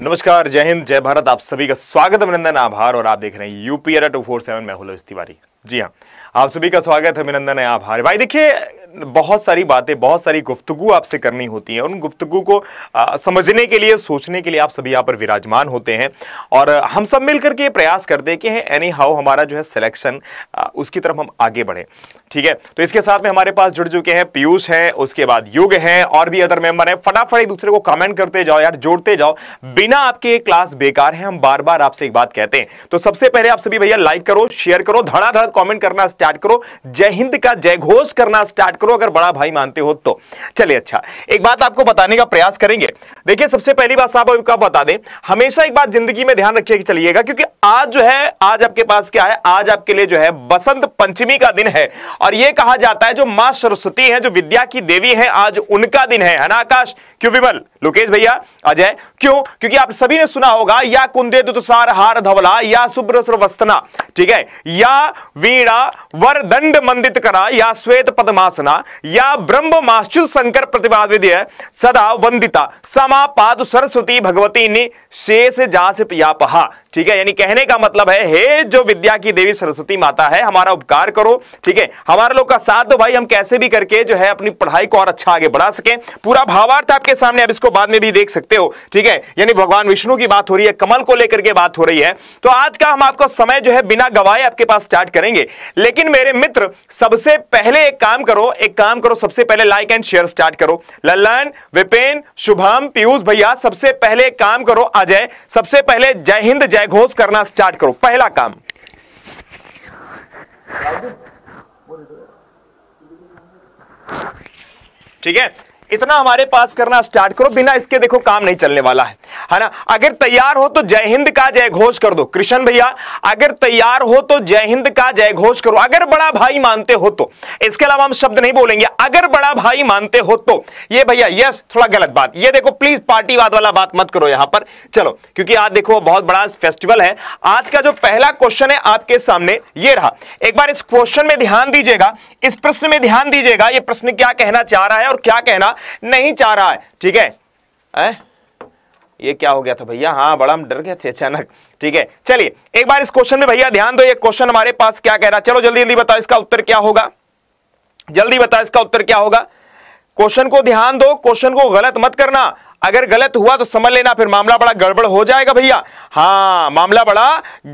नमस्कार जय हिंद जय भारत आप सभी का स्वागत अभिनंदन आभार और आप देख रहे हैं यूपी टू फोर सेवन मैं हूँ तिवारी जी हाँ आप सभी का स्वागत है अभिनंदन आभार भाई देखिए बहुत सारी बातें बहुत सारी गुफ्तगु आपसे करनी होती है उन गुफ्तगु को आ, समझने के लिए सोचने के लिए आप सभी यहाँ पर विराजमान होते हैं और हम सब मिलकर के प्रयास करते हैं कि एनी हाउ हमारा जो है सिलेक्शन उसकी तरफ हम आगे बढ़ें ठीक है तो इसके साथ में हमारे पास जुड़ चुके हैं पीयूष हैं उसके बाद युग हैं और भी अदर मेंबर हैं फटाफट एक दूसरे को कमेंट करते जाओ यार जोड़ते जाओ बिना आपके क्लास बेकार है हम बार बार आपसे एक बात कहते हैं तो सबसे पहले आप सभी भैया लाइक करो शेयर करो धड़ाधड़ कॉमेंट करना स्टार्ट करो जय हिंद का जय घोष करना स्टार्ट करो अगर बड़ा भाई मानते हो तो चलिए अच्छा एक बात आपको बताने का प्रयास करेंगे देखिए सबसे पहली बात साहब आपको बता दें हमेशा एक बात जिंदगी में ध्यान रखिए चलिएगा क्योंकि आज जो है आज आपके पास क्या है आज आपके लिए जो है बसंत पंचमी का दिन है और यह कहा जाता है जो मां सरस्वती है जो विद्या की देवी है आज उनका दिन है ना आकाश क्यों विमल लोकेश भैया अजय क्यों क्योंकि आप सभी ने सुना होगा या कुंदे दुतुसार हार धवला या सुब्र सर्वस्तना ठीक है या वीणा वर दंड मंदित करा या श्वेत पदमासना साधना या ब्रह्म माश्चु शंकर है सदा वंदिता समापाद सरस्वती भगवती ने शेष जास पियापहा ठीक है यानी कहने का मतलब है हे जो विद्या की देवी सरस्वती माता है हमारा उपकार करो ठीक है हमारे लोग का साथ दो भाई हम कैसे भी करके जो है अपनी पढ़ाई को और अच्छा आगे बढ़ा सके पूरा भावार्थ आपके सामने अब इसको बाद में भी देख सकते हो ठीक है यानी भगवान विष्णु की बात हो रही है कमल को लेकर के बात हो रही है तो आज का हम आपको समय जो है बिना गवाए आपके पास स्टार्ट करेंगे लेकिन मेरे मित्र सबसे पहले एक काम करो एक काम करो सबसे पहले लाइक एंड शेयर स्टार्ट करो ललन विपिन शुभम पीयूष भैया सबसे पहले एक काम करो अजय सबसे पहले जय हिंद जय जयघोष करना स्टार्ट करो पहला काम ठीक है इतना हमारे पास करना स्टार्ट करो बिना इसके देखो काम नहीं चलने वाला है है ना अगर तैयार हो तो जय हिंद का जय घोष कर दो कृष्ण भैया अगर तैयार हो तो जय हिंद का जय घोष करो अगर बड़ा भाई मानते हो तो इसके अलावा हम शब्द नहीं बोलेंगे अगर बड़ा भाई मानते हो तो ये भैया यस थोड़ा गलत बात ये देखो प्लीज पार्टीवाद वाला बात मत करो यहां पर चलो क्योंकि आज देखो बहुत बड़ा फेस्टिवल है आज का जो पहला क्वेश्चन है आपके सामने ये रहा एक बार इस क्वेश्चन में ध्यान दीजिएगा इस प्रश्न में ध्यान दीजिएगा ये प्रश्न क्या कहना चाह रहा है और क्या कहना नहीं चाह रहा है ठीक है ये क्या हो गया था भैया हाँ बड़ा हम डर गए थे अचानक ठीक है चलिए एक बार इस क्वेश्चन में भैया ध्यान दो ये क्वेश्चन हमारे पास क्या कह रहा चलो जल्दी जल्दी बताओ इसका उत्तर क्या होगा जल्दी बताओ इसका उत्तर क्या होगा क्वेश्चन को ध्यान दो क्वेश्चन को गलत मत करना अगर गलत हुआ तो समझ लेना फिर मामला बड़ा गड़बड़ हो जाएगा भैया हाँ मामला बड़ा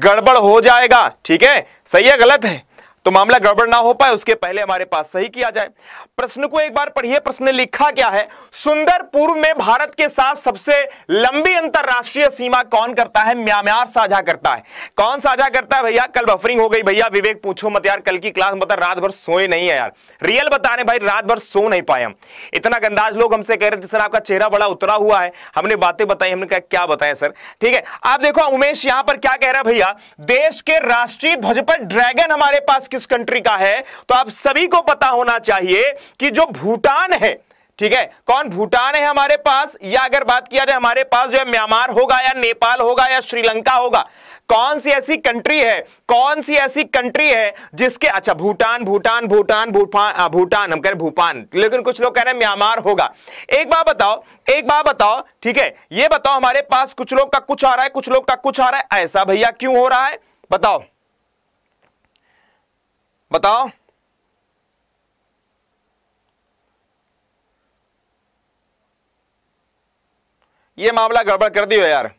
गड़बड़ हो जाएगा ठीक है सही है गलत है तो मामला गड़बड़ ना हो पाए उसके पहले हमारे पास सही किया जाए प्रश्न को एक बार पढ़िए प्रश्न लिखा क्या है सुंदर पूर्व में भारत के साथ सबसे लंबी अंतरराष्ट्रीय सीमा कौन करता है म्यांमार साझा करता है कौन साझा करता है भैया कल बफरिंग हो गई भैया विवेक पूछो मत यार कल की क्लास मतलब रात भर सोए नहीं है यार रियल बता रहे भाई रात भर सो नहीं पाए हम इतना गंदाज लोग हमसे कह रहे थे सर आपका चेहरा बड़ा उतरा हुआ है हमने बातें बताई हमने कहा क्या बताया सर ठीक है आप देखो उमेश यहां पर क्या कह रहा है भैया देश के राष्ट्रीय ध्वज पर ड्रैगन हमारे पास किस कंट्री का है तो आप सभी को पता होना चाहिए कि जो भूटान है ठीक है कौन भूटान है हमारे पास या अगर बात किया जाए हमारे पास जो है म्यांमार होगा या नेपाल होगा या श्रीलंका होगा कौन सी ऐसी कंट्री है कौन सी ऐसी कंट्री है जिसके अच्छा भूटान भूटान भूटान भूटान भूटान हम कह रहे भूपान लेकिन कुछ लोग कह रहे हैं म्यांमार होगा एक बार बताओ एक बार बताओ ठीक है ये बताओ हमारे पास कुछ लोग का कुछ आ रहा है कुछ लोग का कुछ आ रहा है ऐसा भैया क्यों हो रहा है बताओ बताओ ये मामला गड़बड़ कर दियो यार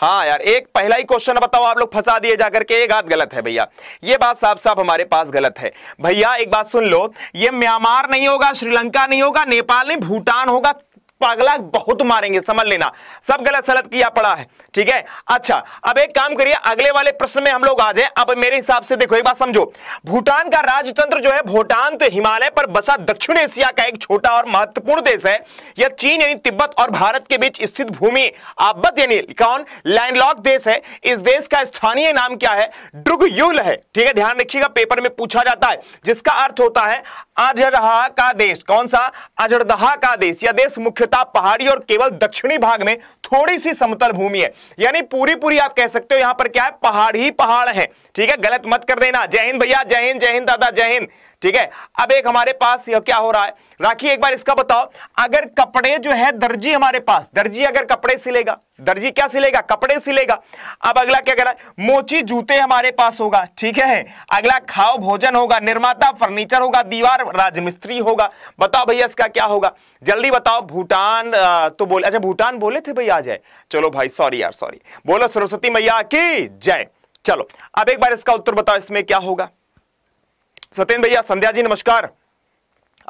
हाँ यार एक पहला ही क्वेश्चन बताओ आप लोग फंसा दिए जाकर के एक हाथ गलत है भैया ये बात साफ साफ हमारे पास गलत है भैया एक बात सुन लो ये म्यांमार नहीं होगा श्रीलंका नहीं होगा नेपाल नहीं भूटान होगा पागला बहुत मारेंगे समझ लेना सब गलत सलत किया पड़ा है ठीक है अच्छा अब एक काम करिए अगले वाले प्रश्न में हम लोग आ जाए अब मेरे हिसाब से देखो एक बात समझो भूटान का राजतंत्र जो है भूटान तो हिमालय पर बसा दक्षिण एशिया का एक छोटा और महत्वपूर्ण देश है यह चीन यानी तिब्बत और भारत के बीच स्थित भूमि आबत यानी कौन लैंडलॉक देश है इस देश का स्थानीय नाम क्या है ड्रुग है ठीक है ध्यान रखिएगा पेपर में पूछा जाता है जिसका अर्थ होता है अजरहा का देश कौन सा अजरदहा का देश यह देश मुख्यतः पहाड़ी और केवल दक्षिणी भाग में थोड़ी सी समतल भूमि है यानी पूरी पूरी आप कह सकते हो यहां पर क्या है पहाड़ ही पहाड़ है ठीक है गलत मत कर देना जय हिंद भैया जय हिंद जय हिंद दादा जय हिंद ठीक है अब एक हमारे पास यह क्या हो रहा है राखी एक बार इसका बताओ अगर कपड़े जो है दर्जी हमारे पास दर्जी अगर कपड़े सिलेगा दर्जी क्या सिलेगा कपड़े सिलेगा अब अगला क्या रहा है मोची जूते हमारे पास होगा ठीक है अगला खाओ भोजन होगा निर्माता फर्नीचर होगा दीवार राजमिस्त्री होगा बताओ भैया इसका क्या होगा जल्दी बताओ भूटान तो बोले अच्छा भूटान बोले थे भैया जय चलो भाई सॉरी यार सॉरी बोलो सरस्वती मैया की जय चलो अब एक बार इसका उत्तर बताओ इसमें क्या होगा सत्येंद्र भैया संध्या जी नमस्कार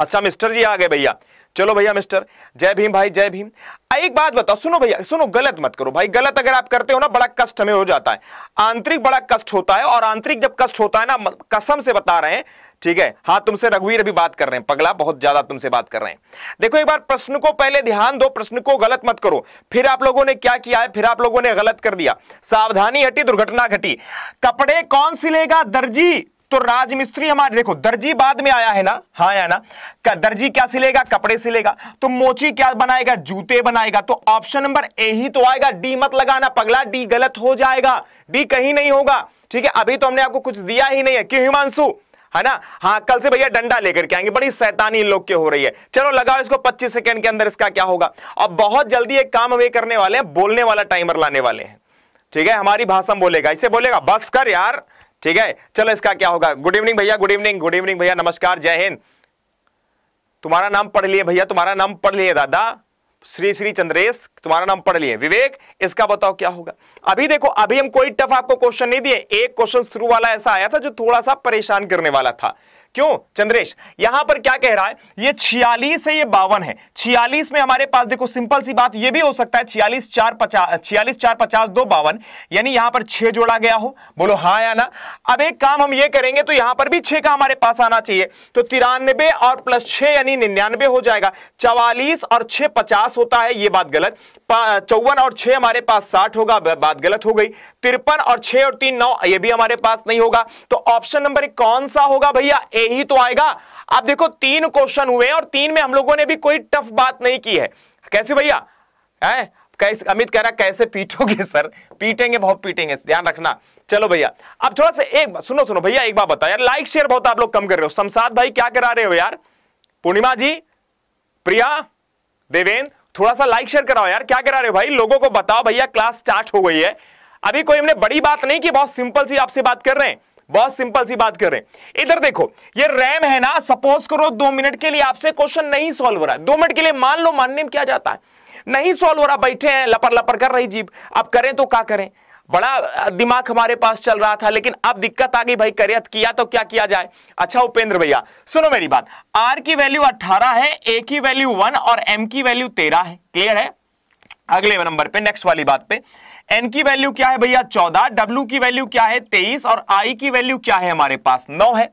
अच्छा मिस्टर जी आ गए भैया चलो भैया मिस्टर जय भीम भाई जय भीम एक बात बताओ सुनो भैया सुनो गलत मत करो भाई गलत अगर आप करते हो ना बड़ा कष्ट हमें हो जाता है आंतरिक बड़ा कष्ट होता है और आंतरिक जब कष्ट होता है ना कसम से बता रहे हैं ठीक है हाँ तुमसे रघुवीर अभी बात कर रहे हैं पगला बहुत ज्यादा तुमसे बात कर रहे हैं देखो एक बार प्रश्न को पहले ध्यान दो प्रश्न को गलत मत करो फिर आप लोगों ने क्या किया है फिर आप लोगों ने गलत कर दिया सावधानी हटी दुर्घटना घटी कपड़े कौन सिलेगा दर्जी तो राजमिस्त्री हमारे देखो दर्जी बाद में आया है ना हाँ या ना का दर्जी क्या सिलेगा कपड़े सिलेगा तो मोची क्या बनाएगा जूते बनाएगा तो ऑप्शन नंबर ए ही तो आएगा डी मत लगाना पगला डी गलत हो जाएगा डी कहीं नहीं होगा ठीक है अभी तो हमने आपको कुछ दिया ही नहीं है क्यों हिमांशु है ना हाँ कल से भैया डंडा लेकर के आएंगे बड़ी सैतानी इन लोग के हो रही है चलो लगाओ इसको 25 सेकंड के अंदर इसका क्या होगा अब बहुत जल्दी एक काम हम ये करने वाले हैं बोलने वाला टाइमर लाने वाले हैं ठीक है हमारी भाषा बोलेगा इसे बोलेगा बस कर यार ठीक है चलो इसका क्या होगा गुड इवनिंग भैया गुड इवनिंग गुड इवनिंग भैया नमस्कार जय हिंद तुम्हारा नाम पढ़ लिए भैया तुम्हारा नाम पढ़ लिए दादा श्री श्री चंद्रेश तुम्हारा नाम पढ़ लिए विवेक इसका बताओ क्या होगा अभी देखो अभी हम कोई टफ आपको क्वेश्चन नहीं दिए एक क्वेश्चन शुरू वाला ऐसा आया था जो थोड़ा सा परेशान करने वाला था क्यों चंद्रेश यहां पर क्या कह रहा है ये छियालीस है ये बावन है छियालीस में हमारे पास देखो सिंपल सी बात ये भी हो सकता है छियालीस चार पचास छियालीस चार पचास दो बावन यानी यहां पर छह जोड़ा गया हो बोलो हाँ या ना अब एक काम हम ये करेंगे तो यहां पर भी छह का हमारे पास आना चाहिए तो तिरानबे और प्लस छह यानी निन्यानबे हो जाएगा चवालीस और छह पचास होता है ये बात गलत चौवन और छह हमारे पास साठ होगा बात गलत हो गई तिरपन और छह और तीन नौ ये भी हमारे पास नहीं होगा तो ऑप्शन नंबर कौन सा होगा भैया ए ही तो आएगा आप देखो तीन क्वेश्चन हुए और तीन में हम लोगों ने भी कोई टफ बात नहीं की है कैसे भैया कैसे अमित कह रहा कैसे पीटोगे सर पीटेंगे बहुत पीटेंगे ध्यान रखना चलो भैया अब थोड़ा सा एक सुनो सुनो भैया एक बार बताओ यार लाइक शेयर बहुत आप लोग कम कर रहे हो समसाद भाई क्या करा रहे हो यार पूर्णिमा जी प्रिया देवेंद्र थोड़ा सा लाइक शेयर कराओ यार क्या करा रहे हो भाई लोगों को बताओ भैया क्लास स्टार्ट हो गई है अभी कोई हमने बड़ी बात नहीं की बहुत सिंपल सी आपसे बात कर रहे हैं बहुत सिंपल सी बात कर रहे हैं इधर देखो ये रैम है ना सपोज करो दो मिनट के लिए आपसे क्वेश्चन नहीं सॉल्व हो रहा है दो मिनट के लिए मान लो मानने में क्या जाता है नहीं सॉल्व हो रहा बैठे हैं लपर लपर कर रही जीप अब करें तो क्या करें बड़ा दिमाग हमारे पास चल रहा था लेकिन अब दिक्कत आ गई भाई करियत किया तो क्या किया जाए अच्छा उपेंद्र भैया सुनो मेरी बात आर की वैल्यू अठारह है ए की वैल्यू वन और एम की वैल्यू तेरह है क्लियर है अगले नंबर पे नेक्स्ट वाली बात पे एन की वैल्यू क्या है भैया चौदह डब्ल्यू की वैल्यू क्या है तेईस और आई की वैल्यू क्या है हमारे पास नौ है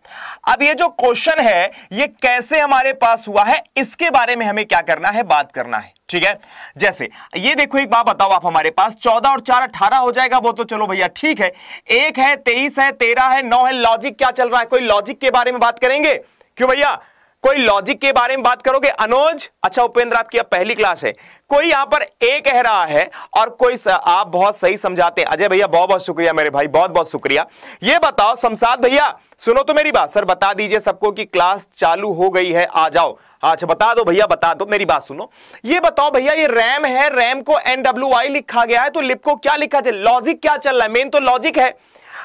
अब ये जो क्वेश्चन है ये कैसे हमारे पास हुआ है इसके बारे में हमें क्या करना है बात करना है ठीक है जैसे ये देखो एक बात बताओ आप हमारे पास चौदह और चार अठारह हो जाएगा वो तो चलो भैया ठीक है एक है तेईस है तेरह है नौ है लॉजिक क्या चल रहा है कोई लॉजिक के बारे में बात करेंगे क्यों भैया कोई लॉजिक के बारे में बात करोगे अनोज अच्छा उपेंद्र आपकी अब पहली क्लास है कोई यहां पर ए कह रहा है और कोई आप बहुत सही समझाते हैं अजय भैया बहुत बहुत शुक्रिया मेरे भाई बहुत बहुत शुक्रिया ये बताओ समसाद भैया सुनो तो मेरी बात सर बता दीजिए सबको कि क्लास चालू हो गई है आ जाओ हाँ, अच्छा बता दो भैया बता दो मेरी बात सुनो ये बताओ भैया ये रैम है रैम को एनडब्ल्यू आई लिखा गया है तो लिप को क्या लिखा जाए लॉजिक क्या चल रहा है मेन तो लॉजिक है है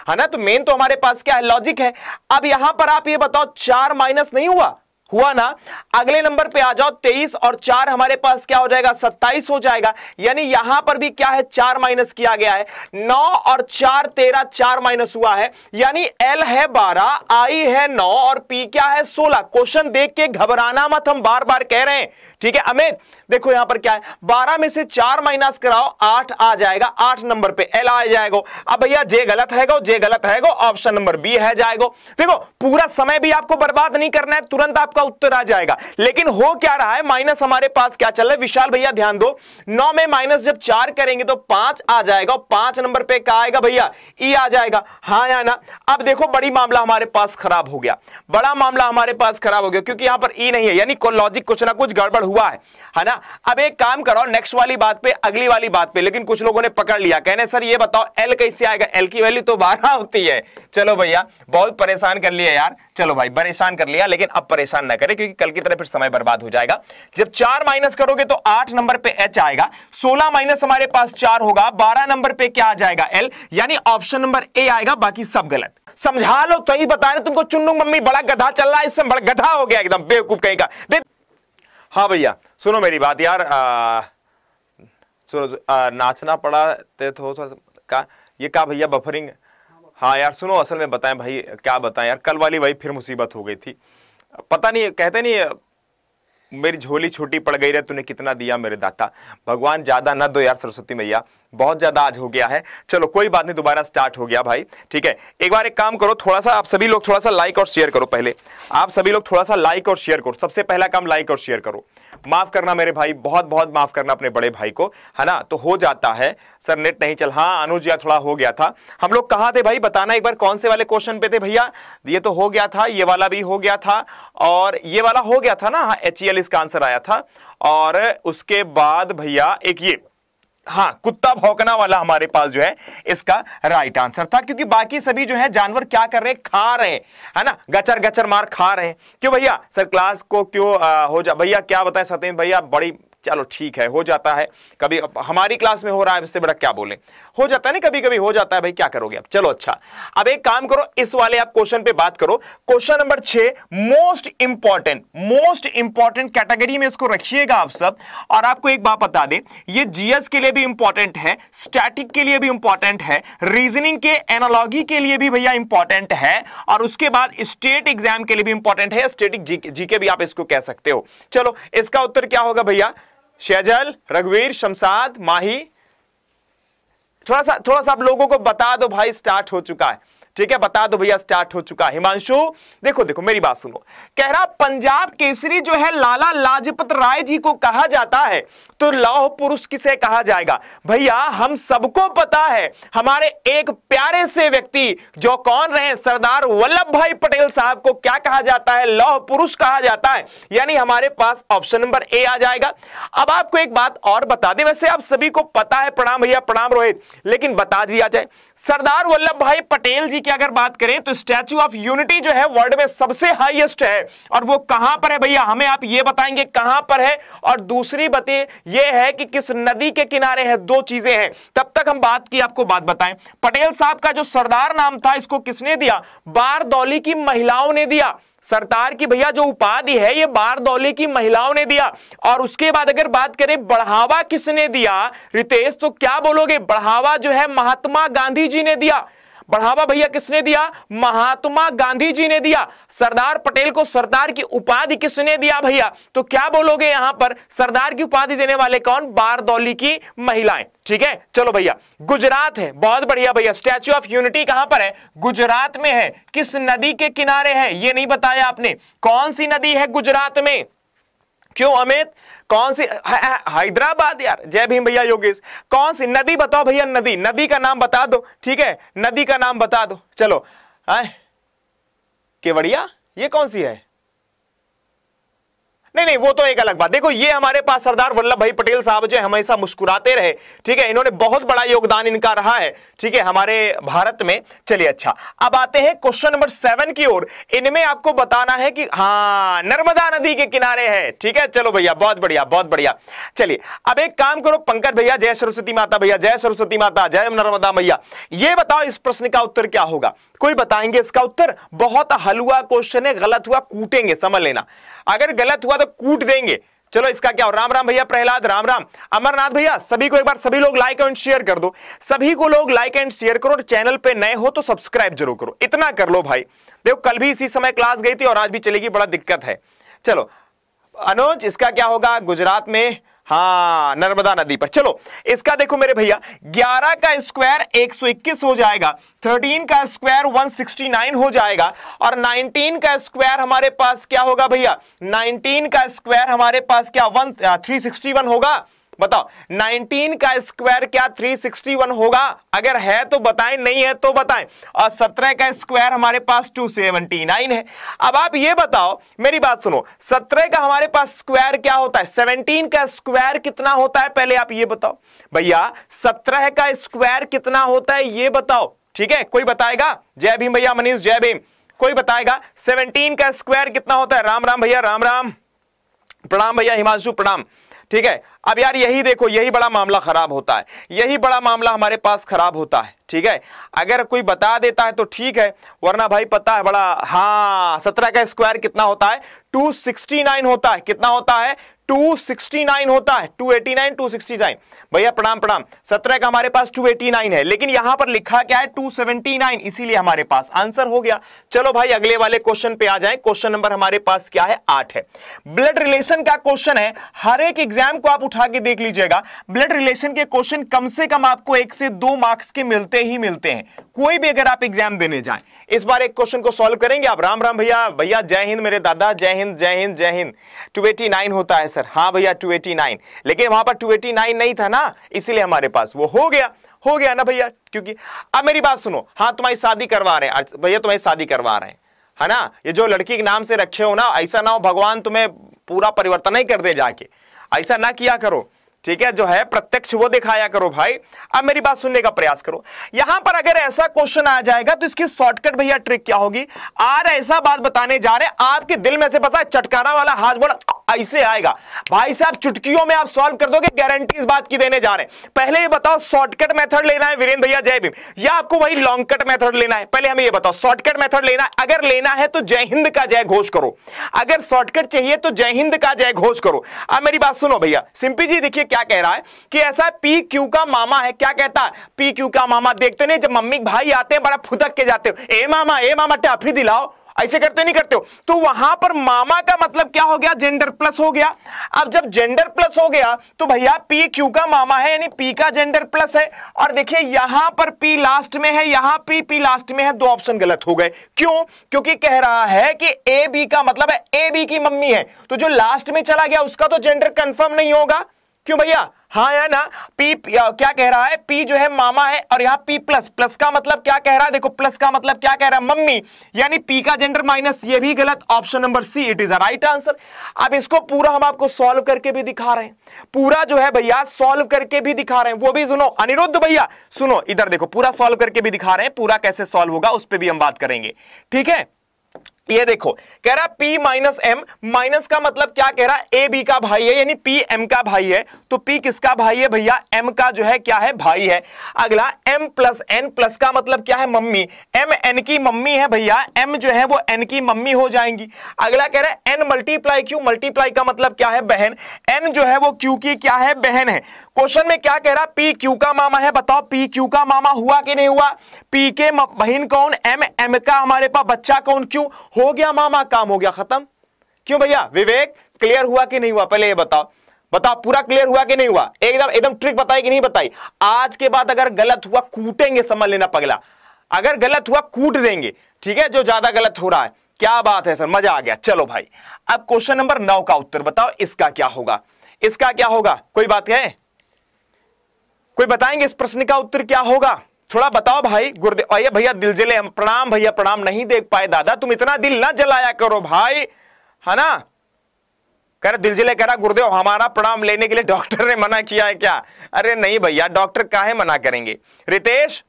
हाँ ना तो मेन तो हमारे पास क्या है लॉजिक है अब यहां पर आप ये बताओ चार माइनस नहीं हुआ हुआ ना अगले नंबर पे आ जाओ तेईस और चार हमारे पास क्या हो जाएगा सत्ताईस हो जाएगा यानी यहां पर भी क्या है चार माइनस किया गया है नौ और चार तेरह चार माइनस हुआ है यानी एल है बारह आई है नौ और पी क्या है सोलह क्वेश्चन देख के घबराना मत हम बार बार कह रहे हैं ठीक है अमित देखो यहां पर क्या है बारह में से चार माइनस कराओ आठ आ जाएगा आठ नंबर पे एल आ जाएगा अब भैया जे गलत है जे गलत है ऑप्शन नंबर बी है जाएगा देखो पूरा समय भी आपको बर्बाद नहीं करना है तुरंत आपका उत्तर आ जाएगा लेकिन हो क्या रहा है माइनस हमारे पास क्या चल रहा है विशाल भैया ध्यान दो नौ में माइनस जब चार करेंगे तो पांच आ जाएगा पांच नंबर पे क्या आएगा भैया ई e आ जाएगा हाँ या ना अब देखो बड़ी मामला हमारे पास खराब हो गया बड़ा मामला हमारे पास खराब हो गया क्योंकि यहां पर ई e नहीं है यानी लॉजिक कुछ ना कुछ गड़बड़ हुआ है है ना अब एक काम करो नेक्स्ट वाली बात पे अगली वाली बात पे लेकिन कुछ लोगों ने पकड़ लिया कहने सर ये बताओ एल कैसे आएगा एल की वैल्यू तो बारह होती है चलो भैया बहुत परेशान कर लिया यार चलो भाई परेशान कर लिया लेकिन अब परेशान ना करें क्योंकि कल की तरह फिर समय बर्बाद हो जाएगा जब चार माइनस करोगे तो आठ नंबर पे एच आएगा सोलह माइनस हमारे पास चार होगा बारह नंबर पे क्या आ जाएगा एल यानी ऑप्शन नंबर ए आएगा बाकी सब गलत समझा लो तो ही बता रहे तुमको चुनू मम्मी बड़ा गधा चल रहा है इससे बड़ा गधा हो गया एकदम बेवकूफ कहीं का देख हाँ भैया सुनो मेरी बात यार आ, सुनो आ, नाचना पड़ा ते थो तो थोड़ा का ये क्या भैया बफरिंग हाँ यार सुनो असल में बताएं भाई क्या बताएं यार कल वाली भाई फिर मुसीबत हो गई थी पता नहीं कहते नहीं मेरी झोली छोटी पड़ गई रे तूने कितना दिया मेरे दाता भगवान ज़्यादा ना दो यार सरस्वती मैया बहुत ज़्यादा आज हो गया है चलो कोई बात नहीं दोबारा स्टार्ट हो गया भाई ठीक है एक बार एक काम करो थोड़ा सा आप सभी लोग थोड़ा सा लाइक और शेयर करो पहले आप सभी लोग थोड़ा सा लाइक और शेयर करो सबसे पहला काम लाइक और शेयर करो माफ करना मेरे भाई बहुत बहुत माफ करना अपने बड़े भाई को है ना तो हो जाता है सर नेट नहीं चल हाँ अनुज या थोड़ा हो गया था हम लोग कहा थे भाई बताना एक बार कौन से वाले क्वेश्चन पे थे भैया ये तो हो गया था ये वाला भी हो गया था और ये वाला हो गया था ना हाँ एच e इसका आंसर आया था और उसके बाद भैया एक ये हाँ कुत्ता भौंकना वाला हमारे पास जो है इसका राइट आंसर था क्योंकि बाकी सभी जो है जानवर क्या कर रहे हैं खा रहे है ना गचर गचर मार खा रहे हैं क्यों भैया सर क्लास को क्यों आ, हो जा भैया क्या बताए सत्य भैया बड़ी चलो ठीक है हो जाता है कभी हमारी क्लास में हो रहा है इससे बड़ा क्या बोले हो जाता है ना कभी कभी हो जाता है भाई क्या करोगे अब चलो अच्छा अब एक काम करो इस वाले आप क्वेश्चन पे बात करो क्वेश्चन नंबर छह most important most important category में इसको रखिएगा आप सब और आपको एक बात बता दे ये जीएस के लिए भी इंपॉर्टेंट है स्टैटिक के लिए भी इंपॉर्टेंट है रीजनिंग के एनोलॉगी के लिए भी भैया इंपॉर्टेंट है और उसके बाद स्टेट एग्जाम के लिए भी इंपॉर्टेंट है स्टेटिक जीके भी आप इसको कह सकते हो चलो इसका उत्तर क्या होगा भैया शेजल रघुवीर शमसाद माही थोड़ा सा थोड़ा सा आप लोगों को बता दो भाई स्टार्ट हो चुका है ठीक है बता दो भैया स्टार्ट हो चुका हिमांशु देखो देखो मेरी बात सुनो कह रहा पंजाब केसरी जो है लाला लाजपत राय जी को कहा जाता है तो लौह पुरुष किसे कहा जाएगा भैया हम सबको पता है हमारे एक प्यारे से व्यक्ति जो कौन रहे सरदार वल्लभ भाई पटेल साहब को क्या कहा जाता है लौह पुरुष कहा जाता है यानी हमारे पास ऑप्शन नंबर ए आ जाएगा अब आपको एक बात और बता दे वैसे आप सभी को पता है प्रणाम भैया प्रणाम रोहित लेकिन बता दिया जाए सरदार वल्लभ भाई पटेल जी की अगर बात करें तो स्टैच्यू ऑफ यूनिटी जो है वर्ल्ड में सबसे हाईएस्ट है और वो कहां पर है भैया हमें आप ये बताएंगे कहां पर है और दूसरी बातें ये है कि किस नदी के किनारे है दो चीजें हैं तब तक हम बात की आपको बात बताएं पटेल साहब का जो सरदार नाम था इसको किसने दिया बारदौली की महिलाओं ने दिया सरदार की भैया जो उपाधि है ये बारदौली की महिलाओं ने दिया और उसके बाद अगर बात करें बढ़ावा किसने दिया रितेश तो क्या बोलोगे बढ़ावा जो है महात्मा गांधी जी ने दिया बढ़ावा भैया किसने दिया महात्मा गांधी जी ने दिया सरदार पटेल को सरदार की उपाधि किसने दिया भैया तो क्या बोलोगे यहां पर सरदार की उपाधि देने वाले कौन बारदौली की महिलाएं ठीक है चलो भैया गुजरात है बहुत बढ़िया भैया स्टैच्यू ऑफ यूनिटी कहां पर है गुजरात में है किस नदी के किनारे है यह नहीं बताया आपने कौन सी नदी है गुजरात में क्यों अमित कौन सी हैदराबाद यार जय भीम भैया योगेश कौन सी नदी बताओ भैया नदी नदी का नाम बता दो ठीक है नदी का नाम बता दो चलो आए केवड़िया ये कौन सी है नहीं नहीं वो तो एक अलग बात देखो ये हमारे पास सरदार वल्लभ भाई पटेल साहब जो हमेशा मुस्कुराते रहे ठीक है इन्होंने बहुत बड़ा योगदान इनका रहा है ठीक है हमारे भारत में चलिए अच्छा अब आते हैं क्वेश्चन नंबर सेवन की ओर इनमें आपको बताना है कि हाँ नर्मदा नदी के किनारे है ठीक है चलो भैया बहुत बढ़िया बहुत बढ़िया चलिए अब एक काम करो पंकज भैया जय सरस्वती माता भैया जय सरस्वती माता जय नर्मदा मैया ये बताओ इस प्रश्न का उत्तर क्या होगा कोई बताएंगे इसका उत्तर बहुत हलुआ क्वेश्चन है गलत हुआ कूटेंगे समझ लेना अगर गलत हुआ तो तो कूट देंगे चलो इसका क्या हो राम राम भैया प्रहलाद राम राम अमरनाथ भैया सभी को एक बार सभी लोग लाइक एंड शेयर कर दो सभी को लोग लाइक एंड शेयर करो और चैनल पे नए हो तो सब्सक्राइब जरूर करो इतना कर लो भाई देखो कल भी इसी समय क्लास गई थी और आज भी चलेगी बड़ा दिक्कत है चलो अनुज इसका क्या होगा गुजरात में हाँ नर्मदा नदी पर चलो इसका देखो मेरे भैया 11 का स्क्वायर 121 हो जाएगा 13 का स्क्वायर 169 हो जाएगा और 19 का स्क्वायर हमारे पास क्या होगा भैया 19 का स्क्वायर हमारे पास क्या वन थ्री uh, होगा बताओ 19 का स्क्वायर क्या 361 होगा अगर है तो बताएं नहीं है तो बताएं और 17 का स्क्वायर हमारे पास 279 है अब आप ये बताओ मेरी बात सुनो 17 का हमारे पास स्क्वायर क्या होता है 17 का स्क्वायर कितना होता है पहले आप ये बताओ भैया 17 का स्क्वायर कितना होता है ये बताओ ठीक है कोई बताएगा जय भीम भैया मनीष जय भीम कोई बताएगा सेवनटीन का स्क्वायर कितना होता है राम राम भैया राम राम प्रणाम भैया हिमांशु प्रणाम ठीक है अब यार यही देखो यही बड़ा मामला खराब होता है यही बड़ा मामला हमारे पास खराब होता है ठीक है अगर कोई बता देता है तो ठीक है वरना भाई पता है बड़ा हाँ सत्रह का स्क्वायर कितना होता है टू सिक्सटी नाइन होता है कितना होता है टू सिक्सटी नाइन होता है two eighty nine two sixty nine भैया प्रणाम प्रणाम सत्रह का हमारे पास टू एटी नाइन है लेकिन यहां पर लिखा क्या है टू सेवेंटी नाइन इसीलिए हमारे पास आंसर हो गया चलो भाई अगले वाले क्वेश्चन पे आ जाए क्वेश्चन नंबर हमारे पास क्या है आठ है ब्लड रिलेशन का क्वेश्चन है हर एक एग्जाम को आप उठा के देख लीजिएगा ब्लड रिलेशन के क्वेश्चन कम से कम आपको एक से दो मार्क्स के मिलते ही मिलते हैं कोई भी अगर आप एग्जाम देने जाएं इस बार एक क्वेश्चन को सॉल्व करेंगे आप राम राम भैया भैया जय हिंद मेरे दादा जय हिंद जय हिंद जय हिंद टू होता है सर हाँ भैया टू लेकिन वहां पर टू नहीं था ना इसीलिए हमारे पास वो हो गया हो गया ना भैया क्योंकि अब मेरी बात सुनो हाँ तुम्हारी शादी करवा रहे हैं भैया तुम्हारी शादी करवा रहे हैं है ना ये जो लड़की के नाम से रखे हो ना ऐसा ना हो भगवान तुम्हें पूरा परिवर्तन ही कर दे जाके ऐसा ना किया करो ठीक है जो है प्रत्यक्ष वो दिखाया करो भाई अब मेरी बात सुनने का प्रयास करो यहां पर अगर ऐसा क्वेश्चन आ जाएगा तो इसकी शॉर्टकट भैया ट्रिक क्या होगी आर ऐसा बात बताने जा रहे आपके दिल में से पता चटकारा वाला हाथ बोला ऐसे आएगा भाई साहब चुटकियों में आप सॉल्व कर दोगे गारंटी इस बात की देने जा रहे हैं पहले ये बताओ शॉर्टकट मेथड लेना है वीरेंद्र भैया जय भीम या आपको वही लॉन्ग कट मेथड लेना है पहले हमें ये बताओ शॉर्टकट मेथड लेना है अगर लेना है तो जय हिंद का जय घोष करो अगर शॉर्टकट चाहिए तो जय हिंद का जय घोष करो अब मेरी बात सुनो भैया सिंपी जी देखिए क्या कह रहा है कि ऐसा पी क्यू का मामा है क्या कहता है पी क्यू का मामा देखते नहीं जब मम्मी भाई आते हैं बड़ा फुदक के जाते हो ए मामा ए मामा टाफी दिलाओ ऐसे करते नहीं करते हो तो वहां पर मामा का मतलब क्या हो गया जेंडर प्लस हो गया अब जब जेंडर प्लस हो गया तो भैया पी क्यू का मामा है यानी पी का जेंडर प्लस है और देखिए यहां पर पी लास्ट में है यहां पी पी लास्ट में है दो ऑप्शन गलत हो गए क्यों क्योंकि कह रहा है कि ए बी का मतलब है ए बी की मम्मी है तो जो लास्ट में चला गया उसका तो जेंडर कंफर्म नहीं होगा क्यों भैया हाँ या ना पी क्या कह रहा है पी जो है मामा है और यहाँ पी प्लस प्लस का मतलब क्या कह रहा है देखो प्लस का मतलब क्या कह रहा है मम्मी यानी पी का जेंडर माइनस ये भी गलत option number C it is a right answer अब इसको पूरा हम आपको सॉल्व करके भी दिखा रहे हैं पूरा जो है भैया सॉल्व करके भी दिखा रहे हैं वो भी सुनो अनिरुद्ध भैया सुनो इधर देखो पूरा सॉल्व करके भी दिखा रहे हैं पूरा कैसे सॉल्व होगा उस पर भी हम बात करेंगे ठीक है ये देखो कह रहा P माइनस एम माइनस का मतलब क्या कह रहा ए बी का भाई है यानी P M का भाई है तो P किसका भाई है भैया M का जो है क्या है भाई है अगला M प्लस एन प्लस का मतलब क्या है मम्मी M N की मम्मी है भैया M जो है वो N की मम्मी हो जाएंगी अगला कह रहा है N मल्टीप्लाई क्यू मल्टीप्लाई का मतलब क्या है बहन N जो है वो Q की क्या है बहन है क्वेश्चन में क्या कह रहा पी क्यू का मामा है बताओ पी क्यू का मामा हुआ कि नहीं हुआ पी के बहन कौन एम एम का हमारे पास बच्चा कौन क्यू हो गया मामा काम हो गया खत्म क्यों भैया विवेक क्लियर हुआ कि नहीं हुआ पहले ये बताओ बताओ पूरा क्लियर हुआ कि नहीं हुआ एकदम एकदम ट्रिक बताई कि नहीं बताई आज के बाद अगर गलत हुआ कूटेंगे समझ लेना पगला अगर गलत हुआ कूट देंगे ठीक है जो ज्यादा गलत हो रहा है क्या बात है सर मजा आ गया चलो भाई अब क्वेश्चन नंबर नौ का उत्तर बताओ इसका क्या होगा इसका क्या होगा कोई बात है कोई बताएंगे इस प्रश्न का उत्तर क्या होगा थोड़ा बताओ भाई गुरुदेव अये भैया दिल जले प्रणाम भैया प्रणाम नहीं देख पाए दादा तुम इतना दिल ना जलाया करो भाई है ना कह रहे दिल जले कह रहा गुरुदेव हमारा प्रणाम लेने के लिए डॉक्टर ने मना किया है क्या अरे नहीं भैया डॉक्टर काहे मना करेंगे रितेश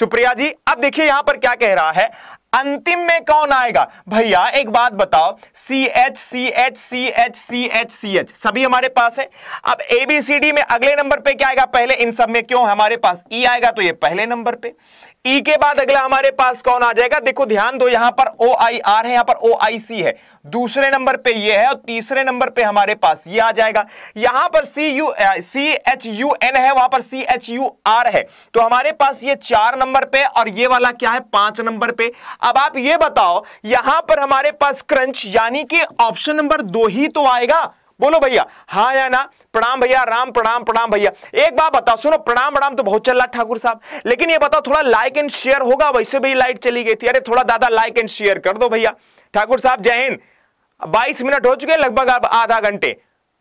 सुप्रिया जी अब देखिए यहां पर क्या कह रहा है अंतिम में कौन आएगा भैया एक बात बताओ C H C H C H C H C H सभी हमारे पास है अब एबीसीडी में अगले नंबर पे क्या आएगा पहले इन सब में क्यों हमारे पास ई e आएगा तो ये पहले नंबर पे ई e के बाद अगला हमारे पास कौन आ जाएगा देखो ध्यान दो यहां पर ओ आई आर है यहां पर ओ आई सी है दूसरे नंबर पे ये है और तीसरे नंबर पे हमारे पास ये आ जाएगा यहां पर C U C H U N है वहां पर सी एच यू आर है तो हमारे पास ये चार नंबर पे और ये वाला क्या है पांच नंबर पे अब आप ये बताओ यहां पर हमारे पास क्रंच यानी कि ऑप्शन नंबर दो ही तो आएगा बोलो भैया हाँ या ना प्रणाम भैया राम प्रणाम प्रणाम भैया एक बात बताओ सुनो प्रणाम प्रणाम तो बहुत चल रहा ठाकुर साहब लेकिन ये बताओ थोड़ा लाइक एंड शेयर होगा वैसे भी लाइट चली गई थी अरे थोड़ा दादा लाइक एंड शेयर कर दो भैया ठाकुर साहब जय हिंद बाईस मिनट हो चुके हैं लगभग आधा घंटे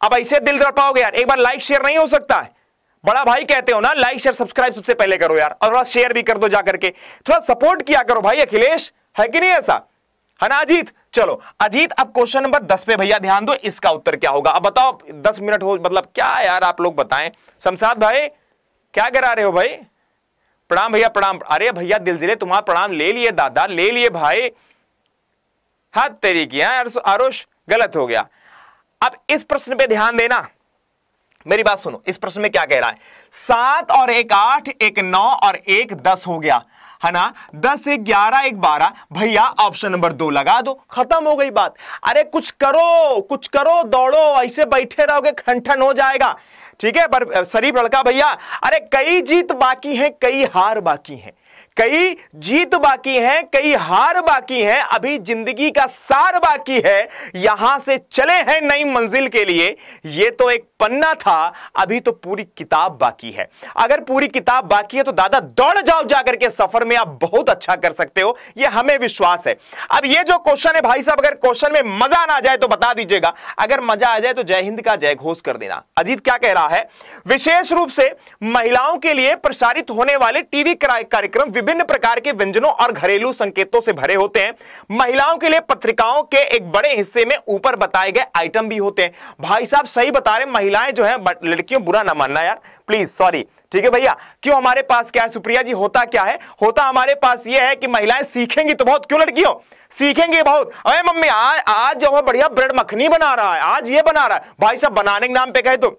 अब ऐसे दिल दर पाओगे यार एक बार लाइक शेयर नहीं हो सकता है बड़ा भाई कहते हो ना लाइक शेयर सब्सक्राइब सबसे पहले करो यार और थोड़ा शेयर भी कर दो जाकर के थोड़ा सपोर्ट किया करो भाई अखिलेश है कि नहीं ऐसा है हाँ ना अजीत चलो अजीत अब क्वेश्चन नंबर दस पे भैया ध्यान दो इसका उत्तर क्या होगा अब बताओ दस मिनट हो मतलब क्या यार आप लोग बताएं शमशाद भाई क्या करा रहे हो भाई प्रणाम भैया प्रणाम अरे भैया दिलजिले तुम्हारा प्रणाम ले लिए दादा ले लिए भाई हद तेरी की हाँ आरुष गलत हो गया अब इस प्रश्न पे ध्यान देना मेरी बात सुनो इस प्रश्न में क्या कह रहा है सात और एक आठ एक नौ और एक दस हो गया है ना दस एक ग्यारह एक बारह भैया ऑप्शन नंबर दो लगा दो खत्म हो गई बात अरे कुछ करो कुछ करो दौड़ो ऐसे बैठे रहोगे खंठन हो जाएगा ठीक है पर शरीफ लड़का भैया अरे कई जीत बाकी है कई हार बाकी है कई जीत बाकी है कई हार बाकी है अभी जिंदगी का सार बाकी है यहां से चले हैं नई मंजिल के लिए ये तो एक पन्ना था अभी तो पूरी किताब बाकी है अगर पूरी किताब बाकी है तो दादा दौड़ जाओ जाकर के सफर में आप बहुत अच्छा कर सकते हो यह हमें विश्वास है अब ये जो क्वेश्चन है भाई साहब अगर क्वेश्चन में मजा ना आ जाए तो बता दीजिएगा अगर मजा आ जाए तो जय हिंद का जय घोष कर देना अजीत क्या कह रहा है विशेष रूप से महिलाओं के लिए प्रसारित होने वाले टीवी कार्यक्रम विभिन्न प्रकार के व्यंजनों और घरेलू संकेतों से भरे होते हैं महिलाओं के लिए पत्रिकाओं के एक बड़े हिस्से में ऊपर बताए गए आइटम भी होते हैं भाई साहब सही बता रहे महिला महिलाएं जो है लड़कियों बुरा ना मानना यार प्लीज सॉरी ठीक है भैया क्यों हमारे पास क्या है सुप्रिया जी होता क्या है होता हमारे पास ये है कि महिलाएं सीखेंगी तो बहुत क्यों लड़कियों सीखेंगे बहुत अरे मम्मी आज आज जो है बढ़िया ब्रेड मखनी बना रहा है आज ये बना रहा है भाई साहब बनाने के नाम पे कहे तो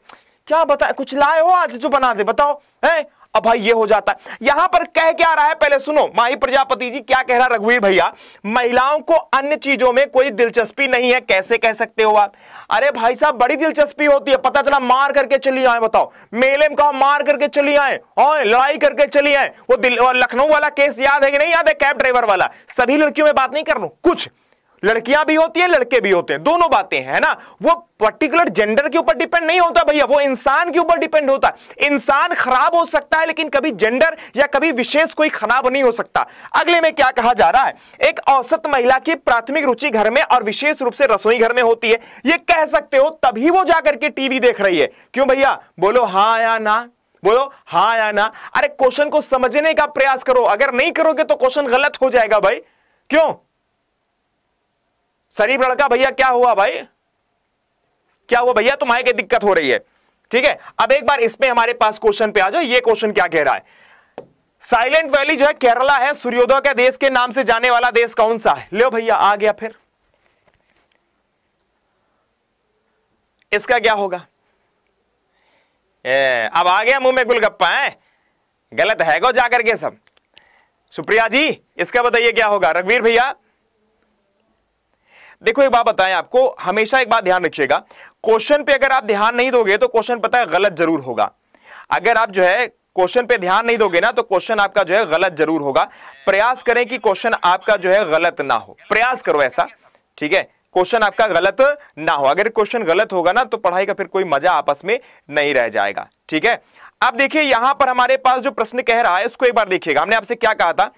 क्या बताए कुछ लाए हो आज जो बना दे बताओ है अब भाई ये हो जाता है यहां पर कह क्या रहा है पहले सुनो माही प्रजापति जी क्या कह रहा रघुवीर भैया महिलाओं को अन्य चीजों में कोई दिलचस्पी नहीं है कैसे कह सकते हो आप अरे भाई साहब बड़ी दिलचस्पी होती है पता चला मार करके चली आए बताओ मेले में कहा मार करके चली आए और लड़ाई करके चली आए वो लखनऊ वाला केस याद है कि नहीं याद है कैब ड्राइवर वाला सभी लड़कियों में बात नहीं कर लू कुछ लड़कियां भी होती हैं लड़के भी होते हैं दोनों बातें हैं ना वो पर्टिकुलर जेंडर के ऊपर डिपेंड नहीं होता भैया वो इंसान के ऊपर डिपेंड होता है इंसान खराब हो सकता है लेकिन कभी जेंडर या कभी विशेष कोई खराब नहीं हो सकता अगले में क्या कहा जा रहा है एक औसत महिला की प्राथमिक रुचि घर में और विशेष रूप से रसोई घर में होती है ये कह सकते हो तभी वो जाकर के टीवी देख रही है क्यों भैया बोलो हाँ या ना बोलो हाँ या ना अरे क्वेश्चन को समझने का प्रयास करो अगर नहीं करोगे तो क्वेश्चन गलत हो जाएगा भाई क्यों शरीफ लड़का भैया क्या हुआ भाई क्या हुआ भैया तुम्हारे की दिक्कत हो रही है ठीक है अब एक बार इसमें हमारे पास क्वेश्चन पे आ जाओ ये क्वेश्चन क्या कह रहा है साइलेंट वैली जो है केरला है सूर्योदय के देश के नाम से जाने वाला देश कौन सा है लो भैया आ गया फिर इसका क्या होगा ए, अब आ गया मुंह में गुलगप्पा है गलत है गो जाकर के सब सुप्रिया जी इसका बताइए क्या होगा रघुवीर भैया देखो एक बात बताएं आपको हमेशा एक बात ध्यान रखिएगा क्वेश्चन पे अगर आप ध्यान नहीं दोगे तो क्वेश्चन पता है गलत जरूर होगा अगर आप जो है क्वेश्चन पे ध्यान नहीं दोगे ना तो क्वेश्चन आपका जो है गलत जरूर होगा प्रयास करें कि क्वेश्चन आपका जो है गलत ना हो प्रयास करो ऐसा ठीक है क्वेश्चन आपका गलत ना हो अगर क्वेश्चन गलत होगा ना तो पढ़ाई का फिर कोई मजा आपस में नहीं रह जाएगा ठीक है अब देखिए यहां पर हमारे पास जो प्रश्न कह रहा है उसको एक बार देखिएगा हमने आपसे क्या कहा था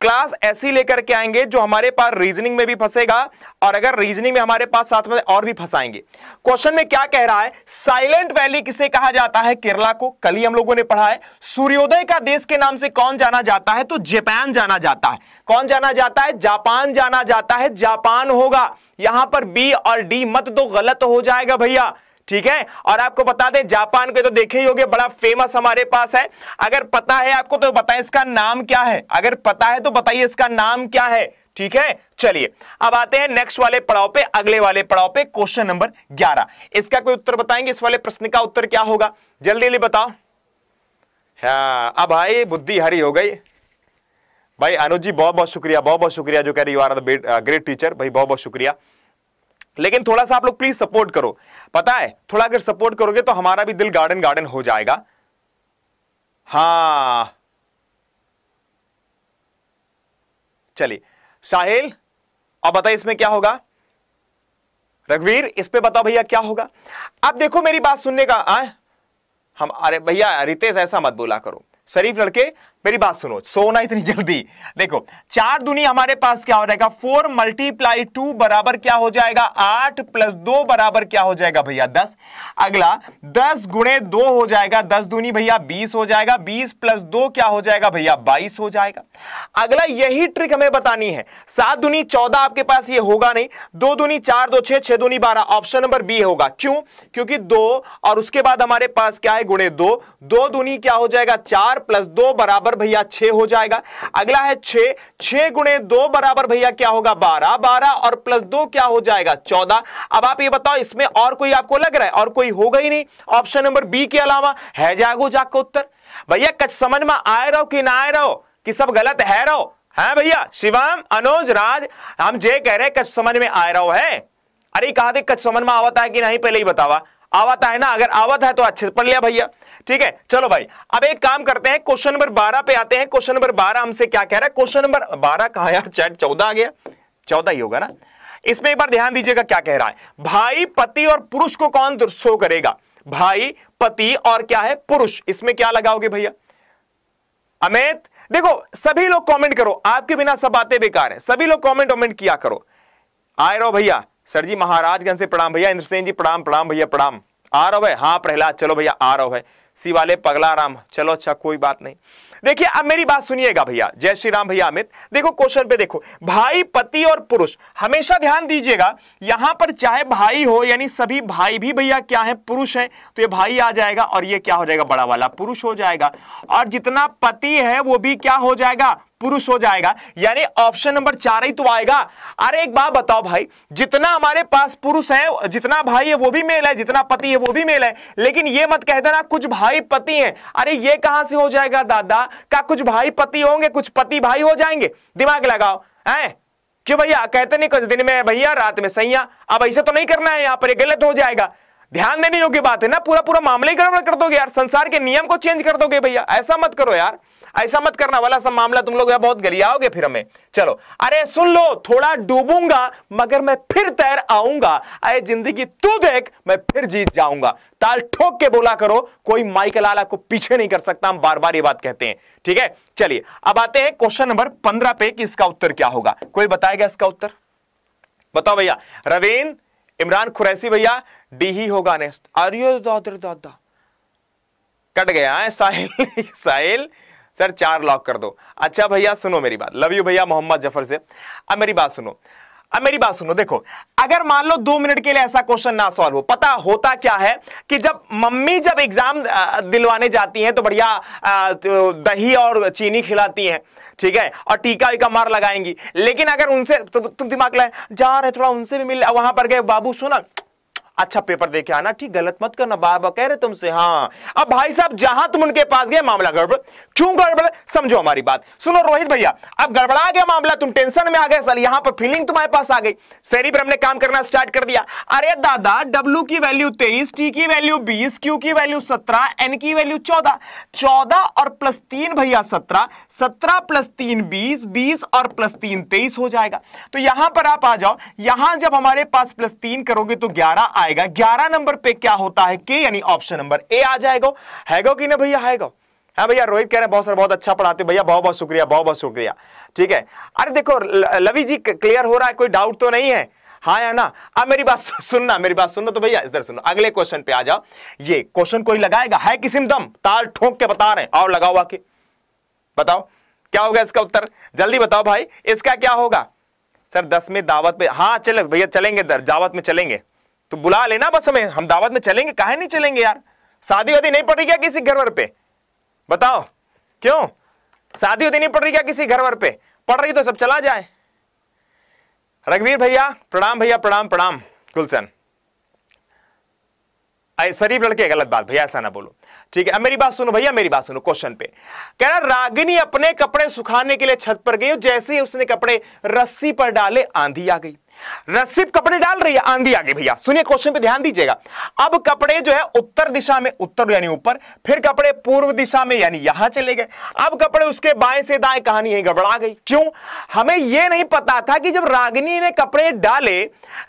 क्लास ऐसी लेकर के आएंगे जो हमारे पास रीजनिंग में भी फंसेगा और अगर रीजनिंग में हमारे पास साथ में और भी फंसाएंगे क्वेश्चन में क्या कह रहा है साइलेंट वैली किसे कहा जाता है केरला को कल ही हम लोगों ने पढ़ा है सूर्योदय का देश के नाम से कौन जाना जाता है तो जापान जाना जाता है कौन जाना जाता है जापान जाना जाता है जापान होगा यहां पर बी और डी मत दो गलत हो जाएगा भैया ठीक है और आपको बता दें जापान के तो देखे ही होंगे बड़ा फेमस हमारे पास है अगर पता है आपको तो बताएं इसका नाम क्या है अगर पता है तो बताइए इसका नाम क्या है ठीक है चलिए अब आते हैं नेक्स्ट वाले पड़ाव पे अगले वाले पड़ाव पे क्वेश्चन नंबर 11 इसका कोई उत्तर बताएंगे इस वाले प्रश्न का उत्तर क्या होगा जल्दी जल्दी बताओ हाँ अब भाई हाँ, बुद्धि हरी हो गई भाई अनुजी बहुत बहुत शुक्रिया बहुत बहुत शुक्रिया जो कह रही you are the great teacher भाई बहुत बहुत शुक्रिया लेकिन थोड़ा सा आप लोग प्लीज सपोर्ट करो पता है थोड़ा अगर सपोर्ट करोगे तो हमारा भी दिल गार्डन गार्डन हो जाएगा हा चलिए साहिल अब बताइए इसमें क्या होगा रघुवीर इस पे बताओ भैया क्या होगा आप देखो मेरी बात सुनने का आ? हाँ? हम अरे भैया रितेश ऐसा मत बोला करो शरीफ लड़के मेरी बात सुनो सोना इतनी जल्दी देखो चार दुनी हमारे पास क्या हो जाएगा फोर मल्टीप्लाई टू बराबर क्या हो जाएगा आठ प्लस दो बराबर क्या हो जाएगा भैया दस अगला दस गुणे दो हो जाएगा दस दूनी भैया बीस हो जाएगा बीस प्लस दो क्या हो जाएगा भैया बाईस हो जाएगा अगला यही ट्रिक हमें बतानी है सात दुनी चौदह आपके पास ये होगा नहीं दो दुनी चार दो छह छह दुनी बारह ऑप्शन नंबर बी होगा क्यों क्योंकि दो और उसके बाद हमारे पास क्या है गुणे दो दो दुनी क्या हो जाएगा चार प्लस दो बराबर बराबर भैया छह हो जाएगा अगला है छे छे गुणे दो बराबर भैया क्या होगा बारह बारह और प्लस दो क्या हो जाएगा चौदह अब आप ये बताओ इसमें और कोई आपको लग रहा है और कोई होगा ही नहीं ऑप्शन नंबर बी के अलावा है जागो जाग का उत्तर भैया कच समझ में आए रहो कि ना आए रहो कि सब गलत है रहो है भैया शिवम अनोज राज हम जे कह रहे कच समझ में आ रहा है अरे कहा थे कच समझ में आवाता है कि नहीं पहले ही बतावा आवाता है ना अगर आवत है तो अच्छे से पढ़ लिया भैया ठीक है चलो भाई अब एक काम करते हैं क्वेश्चन नंबर बारह पे आते हैं क्वेश्चन नंबर बारह हमसे क्या कह रहा है क्वेश्चन नंबर बारह कहा यार चैट चौदह आ गया चौदह ही होगा ना इसमें एक बार ध्यान दीजिएगा क्या कह रहा है भाई पति और पुरुष को कौन शो करेगा भाई पति और क्या है पुरुष इसमें क्या लगाओगे भैया अमित देखो सभी लोग कमेंट करो आपके बिना सब बातें बेकार हैं सभी लोग कमेंट वमेंट किया करो आए रहो भैया सर जी महाराजगंज से प्रणाम भैया इंद्रसेन जी प्रणाम प्रणाम भैया प्रणाम आ रहो है हाँ प्रहलाद चलो भैया आ रहो है शिवालय पगला राम चलो अच्छा कोई बात नहीं देखिए अब मेरी बात सुनिएगा भैया जय श्री राम भैया अमित देखो क्वेश्चन पे देखो भाई पति और पुरुष हमेशा ध्यान दीजिएगा यहां पर चाहे भाई हो यानी सभी भाई भी भैया क्या है पुरुष है तो ये भाई आ जाएगा और ये क्या हो जाएगा बड़ा वाला पुरुष हो जाएगा और जितना पति है वो भी क्या हो जाएगा पुरुष हो जाएगा यानी ऑप्शन नंबर चार ही तो आएगा अरे एक बात बताओ भाई जितना हमारे पास पुरुष है जितना भाई है वो भी मेल है जितना पति है वो भी मेल है लेकिन ये मत कह देना कुछ भाई पति हैं अरे ये कहां से हो जाएगा दादा का कुछ भाई पति होंगे कुछ पति भाई हो जाएंगे दिमाग लगाओ है क्यों भैया कहते नहीं कुछ दिन में भैया रात में सैया अब ऐसे तो नहीं करना है यहां पर गलत हो जाएगा ध्यान देने योग्य बात है ना पूरा पूरा मामले गड़बड़ कर दोगे यार संसार के नियम को चेंज कर दोगे भैया ऐसा मत करो यार ऐसा मत करना वाला सब मामला तुम लोग बहुत गलियाओगे फिर हमें चलो अरे सुन लो थोड़ा डूबूंगा मगर मैं फिर तैर आऊंगा अरे जिंदगी तू देख मैं फिर जीत जाऊंगा ताल ठोक के बोला करो कोई माइक लाला को पीछे नहीं कर सकता हम बार बार ये बात कहते हैं ठीक है चलिए अब आते हैं क्वेश्चन नंबर पंद्रह पे कि इसका उत्तर क्या होगा कोई बताएगा इसका उत्तर बताओ भैया रवीन इमरान खुरैसी भैया डी ही होगा नेक्स्ट आर्यो दादर दादा कट गया है हाँ, साहिल साहिल सर चार लॉक कर दो अच्छा भैया सुनो मेरी बात लव यू भैया मोहम्मद जफर से अब मेरी बात सुनो अब मेरी बात सुनो देखो अगर मान लो दो मिनट के लिए ऐसा क्वेश्चन ना सॉल्व हो पता होता क्या है कि जब मम्मी जब एग्जाम दिलवाने जाती हैं तो बढ़िया तो दही और चीनी खिलाती हैं ठीक है और टीका वीका मार लगाएंगी लेकिन अगर उनसे तो तुम दिमाग लाए जा रहे थोड़ा उनसे भी मिल वहां पर गए बाबू सुना अच्छा पेपर देके आना ठीक गलत मत करना बाबा कह रहे तुमसे हाँ अब भाई साहब जहां तुम उनके पास गए मामला गड़बड़ क्यों गड़बड़ समझो हमारी बात सुनो रोहित भैया अब गड़बड़ा गया मामला तुम टेंशन में आ गए सर यहां पर फीलिंग तुम्हारे पास आ गई शरीर पर हमने काम करना स्टार्ट कर दिया अरे दादा डब्ल्यू की वैल्यू तेईस टी की वैल्यू बीस क्यू की वैल्यू सत्रह एन की वैल्यू चौदह चौदह और प्लस तीन भैया सत्रह सत्रह प्लस तीन बीस बीस और प्लस तीन तेईस हो जाएगा तो यहां पर आप आ जाओ यहां जब हमारे पास प्लस तीन करोगे तो ग्यारह आएगा ग्यारह नंबर पे क्या होता है के यानी ऑप्शन नंबर ए आ जाएगा है कि नहीं भैया हैगो हाँ भैया रोहित कह रहे हैं बहुत सर बहुत अच्छा पढ़ाते भैया बहुत बहुत शुक्रिया बहुत बहुत शुक्रिया ठीक है अरे देखो लवि जी क्लियर हो रहा है कोई डाउट तो नहीं है हाँ या ना अब मेरी बात सुनना मेरी बात सुनना तो भैया इधर सुनो अगले क्वेश्चन पे आ जाओ ये क्वेश्चन कोई लगाएगा है किसिम दम ताल ठोंक के बता रहे हैं और लगाओ आके बताओ क्या होगा इसका उत्तर जल्दी बताओ भाई इसका क्या होगा सर दस में दावत पे हाँ चलो भैया चलेंगे दावत में चलेंगे तो बुला लेना बस हमें हम दावत में चलेंगे काहे नहीं चलेंगे यार शादी वादी नहीं पड़ रही क्या किसी घर वर पे बताओ क्यों शादी वादी नहीं पड़ रही क्या किसी घर वर पे पड़ रही तो सब चला जाए रघुवीर भैया प्रणाम भैया प्रणाम प्रणाम गुलशन शरीफ लड़के गलत बात भैया ऐसा ना बोलो ठीक है अब मेरी बात सुनो भैया मेरी बात सुनो क्वेश्चन पे कह रहा रागिनी अपने कपड़े सुखाने के लिए छत पर गई जैसे ही उसने कपड़े रस्सी पर डाले आंधी आ गई रस्सी कपड़े डाल रही है आंधी आगे भैया सुनिए क्वेश्चन पे ध्यान दीजिएगा अब कपड़े जो है उत्तर दिशा में उत्तर यानी ऊपर फिर कपड़े पूर्व दिशा में यानी यहां चले गए अब कपड़े उसके बाएं से दाएं कहानी यही गड़बड़ा गई क्यों हमें यह नहीं पता था कि जब रागिनी ने कपड़े डाले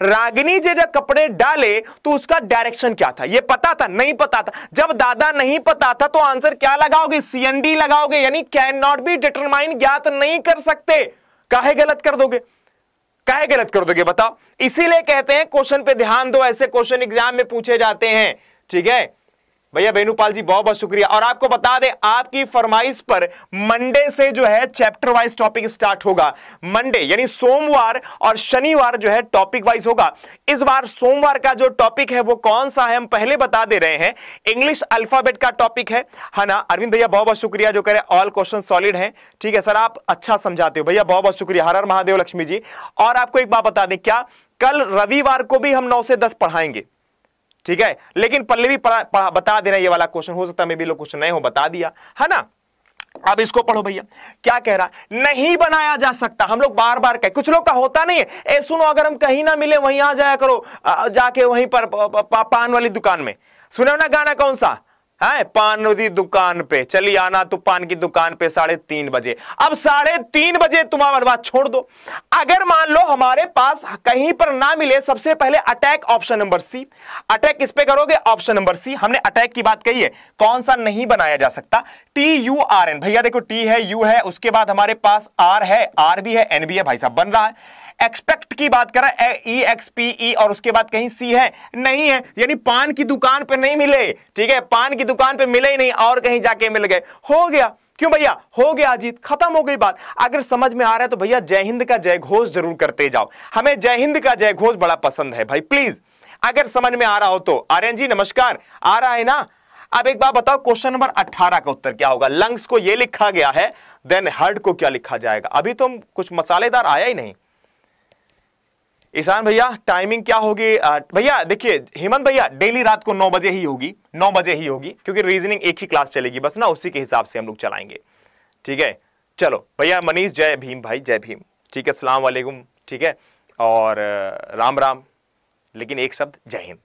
रागिनी जब कपड़े डाले तो उसका डायरेक्शन क्या था यह पता था नहीं पता था जब दादा नहीं पता था तो आंसर क्या लगाओगे सीएनडी लगाओगे यानी कैन नॉट बी डिटरमाइन ज्ञात नहीं कर सकते काहे गलत कर दोगे काय गलत कर दोगे बताओ इसीलिए कहते हैं क्वेश्चन पे ध्यान दो ऐसे क्वेश्चन एग्जाम में पूछे जाते हैं ठीक है भैया बेनुपाल जी बहुत बहुत शुक्रिया और आपको बता दें आपकी फरमाइश पर मंडे से जो है चैप्टर वाइज टॉपिक स्टार्ट होगा मंडे यानी सोमवार और शनिवार जो है टॉपिक वाइज होगा इस बार सोमवार का जो टॉपिक है वो कौन सा है हम पहले बता दे रहे हैं इंग्लिश अल्फाबेट का टॉपिक है है हाँ ना अरविंद भैया बहुत बहुत शुक्रिया जो करें ऑल क्वेश्चन सॉलिड है ठीक है सर आप अच्छा समझाते हो भैया बहुत बहुत शुक्रिया हर हर महादेव लक्ष्मी जी और आपको एक बात बता दें क्या कल रविवार को भी हम नौ से दस पढ़ाएंगे ठीक है लेकिन पल्लवी बता देना ये वाला क्वेश्चन हो सकता है मे भी लोग कुछ नए हो बता दिया है ना अब इसको पढ़ो भैया क्या कह रहा नहीं बनाया जा सकता हम लोग बार बार कह कुछ लोग का होता नहीं है ए सुनो अगर हम कहीं ना मिले वहीं आ जाया करो जाके वहीं पर पान वाली दुकान में सुनो ना गाना कौन सा है पान की दुकान पे चली आना तू पान की दुकान पे साढ़े तीन बजे अब साढ़े तीन बजे तुम्हारा बात छोड़ दो अगर मान लो हमारे पास कहीं पर ना मिले सबसे पहले attack option number C attack किस पे करोगे ऑप्शन नंबर सी हमने अटैक की बात कही है कौन सा नहीं बनाया जा सकता टी यू आर एन भैया देखो टी है यू है उसके बाद हमारे पास आर है आर भी है एन भी है भाई साहब बन रहा है एक्सपेक्ट की बात करा ई एक्स पी ई और उसके बाद कहीं सी है नहीं है यानी पान की दुकान पर नहीं मिले ठीक है पान की दुकान पर मिले ही नहीं और कहीं जाके मिल गए हो गया क्यों भैया हो गया अजीत खत्म हो गई बात अगर समझ में आ रहा है तो भैया जय हिंद का जय घोष जरूर करते जाओ हमें जय हिंद का जय घोष बड़ा पसंद है भाई प्लीज अगर समझ में आ रहा हो तो आर्यन जी नमस्कार आ रहा है ना अब एक बार बताओ क्वेश्चन नंबर 18 का उत्तर क्या होगा लंग्स को यह लिखा गया है देन हर्ड को क्या लिखा जाएगा अभी तो कुछ मसालेदार आया ही नहीं ईशान भैया टाइमिंग क्या होगी भैया देखिए हेमंत भैया डेली रात को नौ बजे ही होगी नौ बजे ही होगी क्योंकि रीजनिंग एक ही क्लास चलेगी बस ना उसी के हिसाब से हम लोग चलाएंगे ठीक है चलो भैया मनीष जय भीम भाई जय भीम ठीक है सलाम वालेकुम ठीक है और राम राम लेकिन एक शब्द जय हिंद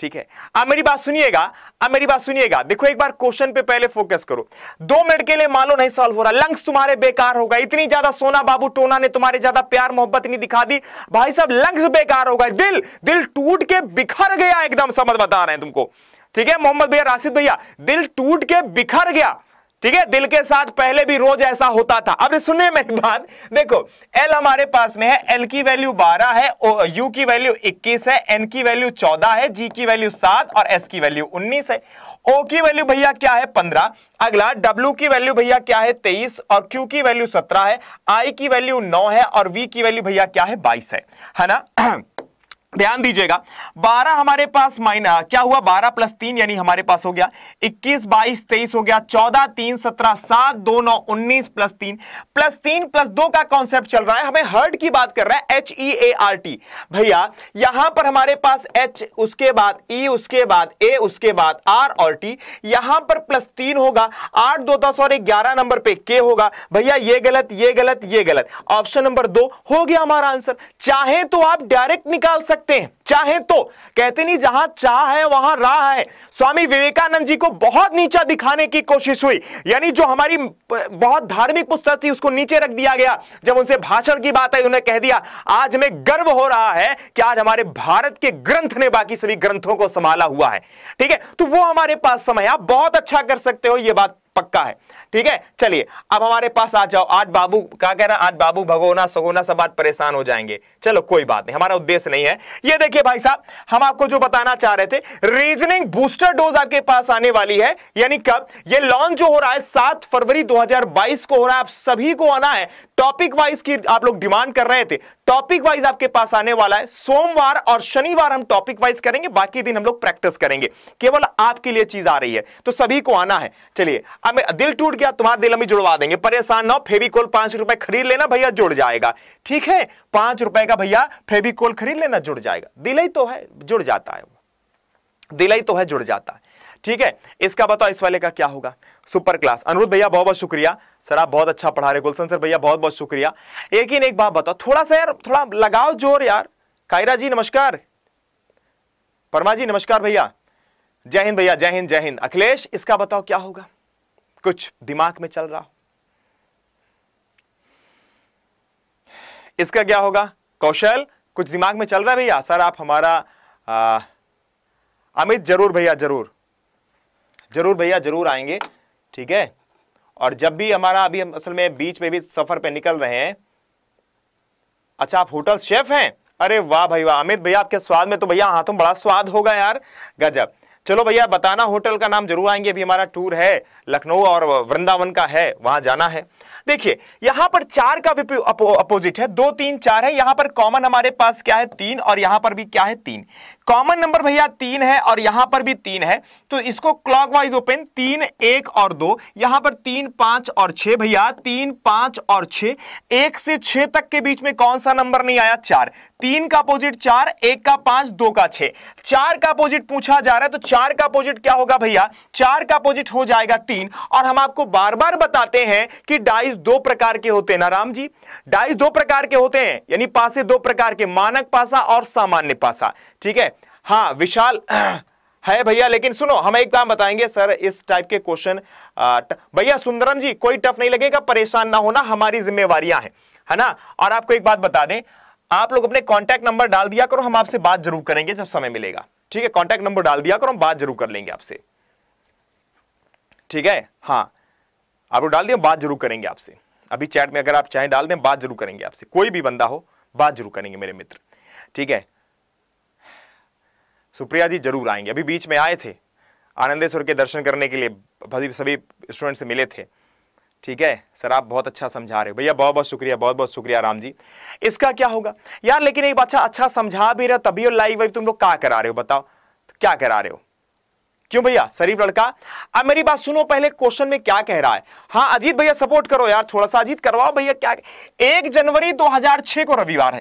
ठीक है अब मेरी बात सुनिएगा अब मेरी बात सुनिएगा देखो एक बार क्वेश्चन पे पहले फोकस करो दो मिनट के लिए मान नहीं सॉल्व हो रहा लंग्स तुम्हारे बेकार होगा इतनी ज्यादा सोना बाबू टोना ने तुम्हारे ज्यादा प्यार मोहब्बत नहीं दिखा दी भाई साहब लंग्स बेकार होगा दिल दिल टूट के बिखर गया एकदम समझ बता रहे हैं तुमको ठीक है मोहम्मद भैया राशिद भैया दिल टूट के बिखर गया ठीक है दिल के साथ पहले भी रोज ऐसा होता था अब सुनिए मेरी बात देखो एल हमारे पास में है एल की वैल्यू 12 है ओ, यू की वैल्यू 21 है एन की वैल्यू 14 है जी की वैल्यू 7 और एस की वैल्यू 19 है ओ की वैल्यू भैया क्या है 15 अगला डब्ल्यू की वैल्यू भैया क्या है 23 और क्यू की वैल्यू 17 है आई की वैल्यू 9 है और वी की वैल्यू भैया क्या है 22 है है ना ध्यान दीजिएगा बारह हमारे पास माइनस क्या हुआ बारह प्लस तीन यानी हमारे पास हो गया इक्कीस बाईस तेईस हो गया चौदह तीन सत्रह सात दो नौ उन्नीस प्लस तीन प्लस तीन प्लस दो का कॉन्सेप्ट चल रहा है हमें हर्ड की बात कर रहा है H E A R T भैया यहां पर हमारे पास एच उसके बाद ई e उसके बाद ए उसके बाद आर और टी यहां पर प्लस तीन होगा आठ दो दस और ग्यारह नंबर पे के होगा भैया ये गलत ये गलत ये गलत ऑप्शन नंबर दो हो गया हमारा आंसर चाहे तो आप डायरेक्ट निकाल सकते सकते हैं चाहे तो कहते नहीं जहां चाह है वहां राह है स्वामी विवेकानंद जी को बहुत नीचा दिखाने की कोशिश हुई यानी जो हमारी बहुत धार्मिक पुस्तक थी उसको नीचे रख दिया गया जब उनसे भाषण की बात आई उन्हें कह दिया आज हमें गर्व हो रहा है कि आज हमारे भारत के ग्रंथ ने बाकी सभी ग्रंथों को संभाला हुआ है ठीक है तो वो हमारे पास समय आप बहुत अच्छा कर सकते हो यह बात पक्का है ठीक है चलिए अब हमारे पास आ जाओ आज बाबू क्या कह रहा है आज बाबू भगोना सगोना सब आज परेशान हो जाएंगे चलो कोई बात नहीं हमारा उद्देश्य नहीं है ये देखिए भाई साहब हम आपको जो बताना चाह रहे थे रीजनिंग बूस्टर डोज आपके पास आने वाली है यानी कब ये लॉन्च जो हो रहा है सात फरवरी 2022 को हो रहा है आप सभी को आना है टॉपिक वाइज की आप लोग डिमांड कर रहे थे टॉपिक वाइज आपके पास आने वाला है सोमवार और शनिवार हम टॉपिक वाइज करेंगे बाकी दिन हम लोग प्रैक्टिस करेंगे केवल आपके लिए चीज आ रही है तो सभी को आना है चलिए अब दिल टूट गया तुम्हारा दिल हमें जुड़वा देंगे परेशान ना फेविकोल पांच रुपए खरीद लेना भैया जुड़ जाएगा ठीक है पांच रुपए का भैया फेविकोल खरीद लेना जुड़ जाएगा दिल ही तो है जुड़ जाता है दिल ही तो है जुड़ जाता है ठीक है इसका बताओ इस वाले का क्या होगा सुपर क्लास अनुरुद्ध भैया बहुत बहुत शुक्रिया सर आप बहुत अच्छा पढ़ा रहे गुलशन सर भैया बहुत बहुत शुक्रिया एक ही एक बात बताओ थोड़ा सा यार थोड़ा लगाओ जोर यार कायरा जी नमस्कार परमा जी नमस्कार भैया जय हिंद भैया जय हिंद जय हिंद अखिलेश इसका बताओ क्या होगा कुछ दिमाग में चल रहा हो इसका क्या होगा कौशल कुछ दिमाग में चल रहा है भैया सर आप हमारा अमित जरूर भैया जरूर जरूर भैया जरूर आएंगे ठीक है और जब भी हमारा अभी हम असल में बीच में भी सफर पे निकल रहे हैं अच्छा आप होटल शेफ हैं अरे वाह भाई वाह अमित भैया आपके स्वाद में तो भैया हाथों बड़ा स्वाद होगा यार गजब चलो भैया बताना होटल का नाम जरूर आएंगे अभी हमारा टूर है लखनऊ और वृंदावन का है वहां जाना है देखिए यहां पर चार का अपोजिट है दो तीन चार है यहां पर कॉमन हमारे पास क्या है तीन और यहां पर भी क्या है तीन कॉमन नंबर भैया तीन है और यहां पर भी तीन है तो इसको क्लॉकवाइज ओपन तीन एक और दो यहां पर तीन पांच और छह भैया तीन पांच और छह एक से छह तक के बीच में कौन सा नंबर नहीं आया चार तीन का अपोजिट चार एक का पांच दो का छह चार का अपोजिट पूछा जा रहा है तो चार का अपोजिट क्या होगा भैया चार का अपोजिट हो जाएगा तीन और हम आपको बार बार बताते हैं कि डाइस दो प्रकार के होते हैं ना राम जी डाइस दो प्रकार के होते हैं यानी पासे दो प्रकार के मानक पासा और सामान्य पासा ठीक है हाँ विशाल है भैया लेकिन सुनो हम एक काम बताएंगे सर इस टाइप के क्वेश्चन भैया सुंदरम जी कोई टफ नहीं लगेगा परेशान ना होना हमारी जिम्मेवारियां हैं है ना और आपको एक बात बता दें आप लोग अपने कॉन्टैक्ट नंबर डाल दिया करो हम आपसे बात जरूर करेंगे जब समय मिलेगा ठीक है कांटेक्ट नंबर डाल दिया करो हम बात जरूर कर लेंगे आपसे ठीक है हाँ आप लोग डाल दें बात जरूर करेंगे आपसे अभी चैट में अगर आप चाहें डाल दें बात जरूर करेंगे आपसे कोई भी बंदा हो बात जरूर करेंगे मेरे मित्र ठीक है सुप्रिया जी जरूर आएंगे अभी बीच में आए थे आनंदेश्वर के दर्शन करने के लिए सभी स्टूडेंट से मिले थे ठीक है सर आप बहुत अच्छा समझा रहे हो भैया बहुत बहुत शुक्रिया बहुत बहुत शुक्रिया राम जी इसका क्या होगा यार लेकिन एक अच्छा अच्छा समझा भी रहे तभी और लाइव वाइव तुम लोग क्या करा रहे हो बताओ तो क्या करा रहे हो क्यों भैया शरीफ लड़का अब मेरी बात सुनो पहले क्वेश्चन में क्या कह रहा है हाँ अजीत भैया सपोर्ट करो यार थोड़ा सा अजीत करवाओ भैया क्या एक जनवरी दो को रविवार है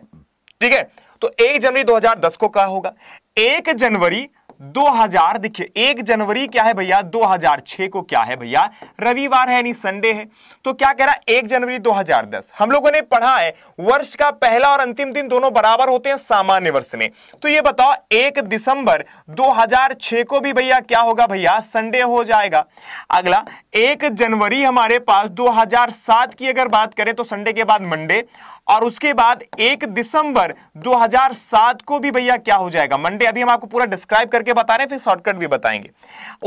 ठीक है तो एक जनवरी 2010 को क्या होगा एक जनवरी 2000 देखिए एक जनवरी क्या है भैया 2006 को क्या है भैया रविवार है यानी संडे है तो क्या कह रहा है एक जनवरी 2010 हम लोगों ने पढ़ा है वर्ष का पहला और अंतिम दिन दोनों बराबर होते हैं सामान्य वर्ष में तो ये बताओ एक दिसंबर 2006 को भी भैया क्या होगा भैया संडे हो जाएगा अगला एक जनवरी हमारे पास दो की अगर बात करें तो संडे के बाद मंडे और उसके बाद एक दिसंबर 2007 को भी भैया क्या हो जाएगा मंडे अभी हम आपको पूरा डिस्क्राइब करके बता रहे हैं फिर शॉर्टकट भी बताएंगे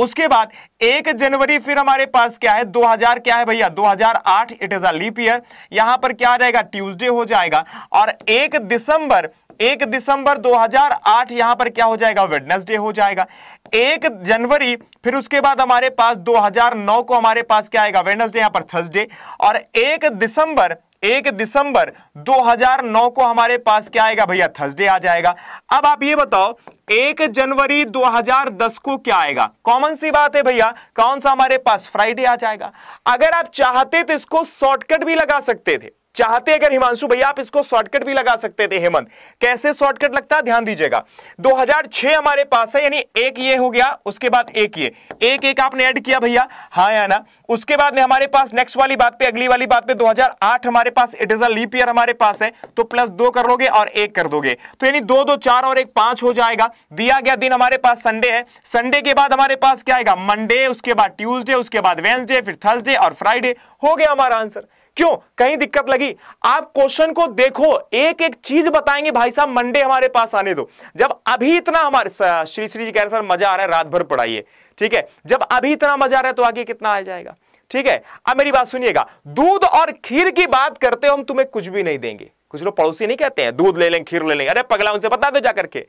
उसके बाद एक जनवरी फिर हमारे पास क्या है 2000 क्या है भैया 2008 it is a leap year यहां पर क्या रहेगा ट्यूसडे हो जाएगा और एक दिसंबर एक दिसंबर 2008 यहां पर क्या हो जाएगा वेडनेसडे हो जाएगा एक जनवरी फिर उसके बाद हमारे पास 2009 को हमारे पास क्या आएगा वेडनेसडे यहां पर थर्सडे और एक दिसंबर एक दिसंबर 2009 को हमारे पास क्या आएगा भैया थर्सडे आ जाएगा अब आप ये बताओ एक जनवरी 2010 को क्या आएगा कॉमन सी बात है भैया कौन सा हमारे पास फ्राइडे आ जाएगा अगर आप चाहते तो इसको शॉर्टकट भी लगा सकते थे चाहते अगर हिमांशु भैया आप इसको शॉर्टकट भी लगा सकते थे हेमंत कैसे शॉर्टकट लगता है ध्यान दीजिएगा 2006 हमारे पास है यानी एक ये हो गया उसके बाद एक ये एक एक आपने ऐड किया भैया हाँ या ना उसके बाद में हमारे पास नेक्स्ट वाली बात पे अगली वाली बात पे 2008 हमारे पास इट इज अप ईयर हमारे पास है तो प्लस दो कर लोगे और एक कर दोगे तो यानी दो दो चार और एक पांच हो जाएगा दिया गया दिन हमारे पास संडे है संडे के बाद हमारे पास क्या आएगा मंडे उसके बाद ट्यूजडे उसके बाद वेन्सडे फिर थर्सडे और फ्राइडे हो गया हमारा आंसर क्यों कहीं दिक्कत लगी आप क्वेश्चन को देखो एक एक चीज बताएंगे भाई साहब मंडे हमारे पास आने दो जब अभी इतना हमारे श्री श्री जी कह रहे सर मजा आ रहा है रात भर पढ़ाइए ठीक है जब अभी इतना मजा आ रहा है तो आगे कितना आ जाएगा ठीक है अब मेरी बात सुनिएगा दूध और खीर की बात करते हो हम तुम्हें कुछ भी नहीं देंगे कुछ लोग पड़ोसी नहीं कहते हैं दूध ले लेंगे खीर ले लेंगे अरे पगला उनसे बता दो जाकर के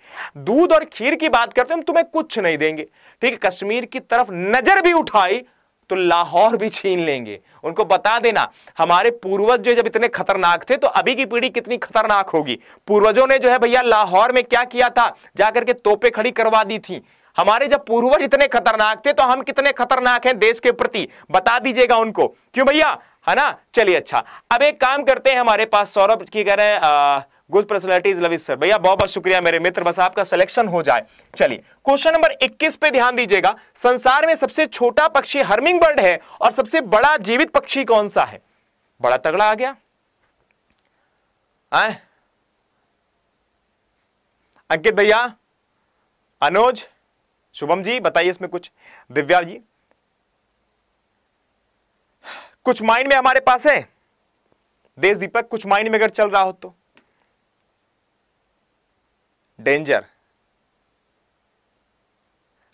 दूध और खीर की बात करते हम तुम्हें कुछ नहीं देंगे ठीक है कश्मीर की तरफ नजर भी उठाई तो लाहौर भी छीन लेंगे उनको बता देना हमारे पूर्वज जो जब इतने खतरनाक थे तो अभी की पीढ़ी कितनी खतरनाक होगी पूर्वजों ने जो है भैया लाहौर में क्या किया था जाकर के तोपे खड़ी करवा दी थी हमारे जब पूर्वज इतने खतरनाक थे तो हम कितने खतरनाक हैं देश के प्रति बता दीजिएगा उनको क्यों भैया है ना चलिए अच्छा अब एक काम करते हैं हमारे पास सौरभ की कह रहे हैं गुड पर्सनैलिटी लविश सर भैया बहुत बहुत शुक्रिया मेरे मित्र बस आपका सिलेक्शन हो जाए चलिए क्वेश्चन नंबर 21 पे ध्यान दीजिएगा संसार में सबसे छोटा पक्षी हर्मिंग बर्ड है और सबसे बड़ा जीवित पक्षी कौन सा है बड़ा तगड़ा आ गया अंकित भैया अनुज शुभम जी बताइए इसमें कुछ दिव्या जी कुछ माइंड में हमारे पास है देश दीपक कुछ माइंड में अगर चल रहा हो तो डेंजर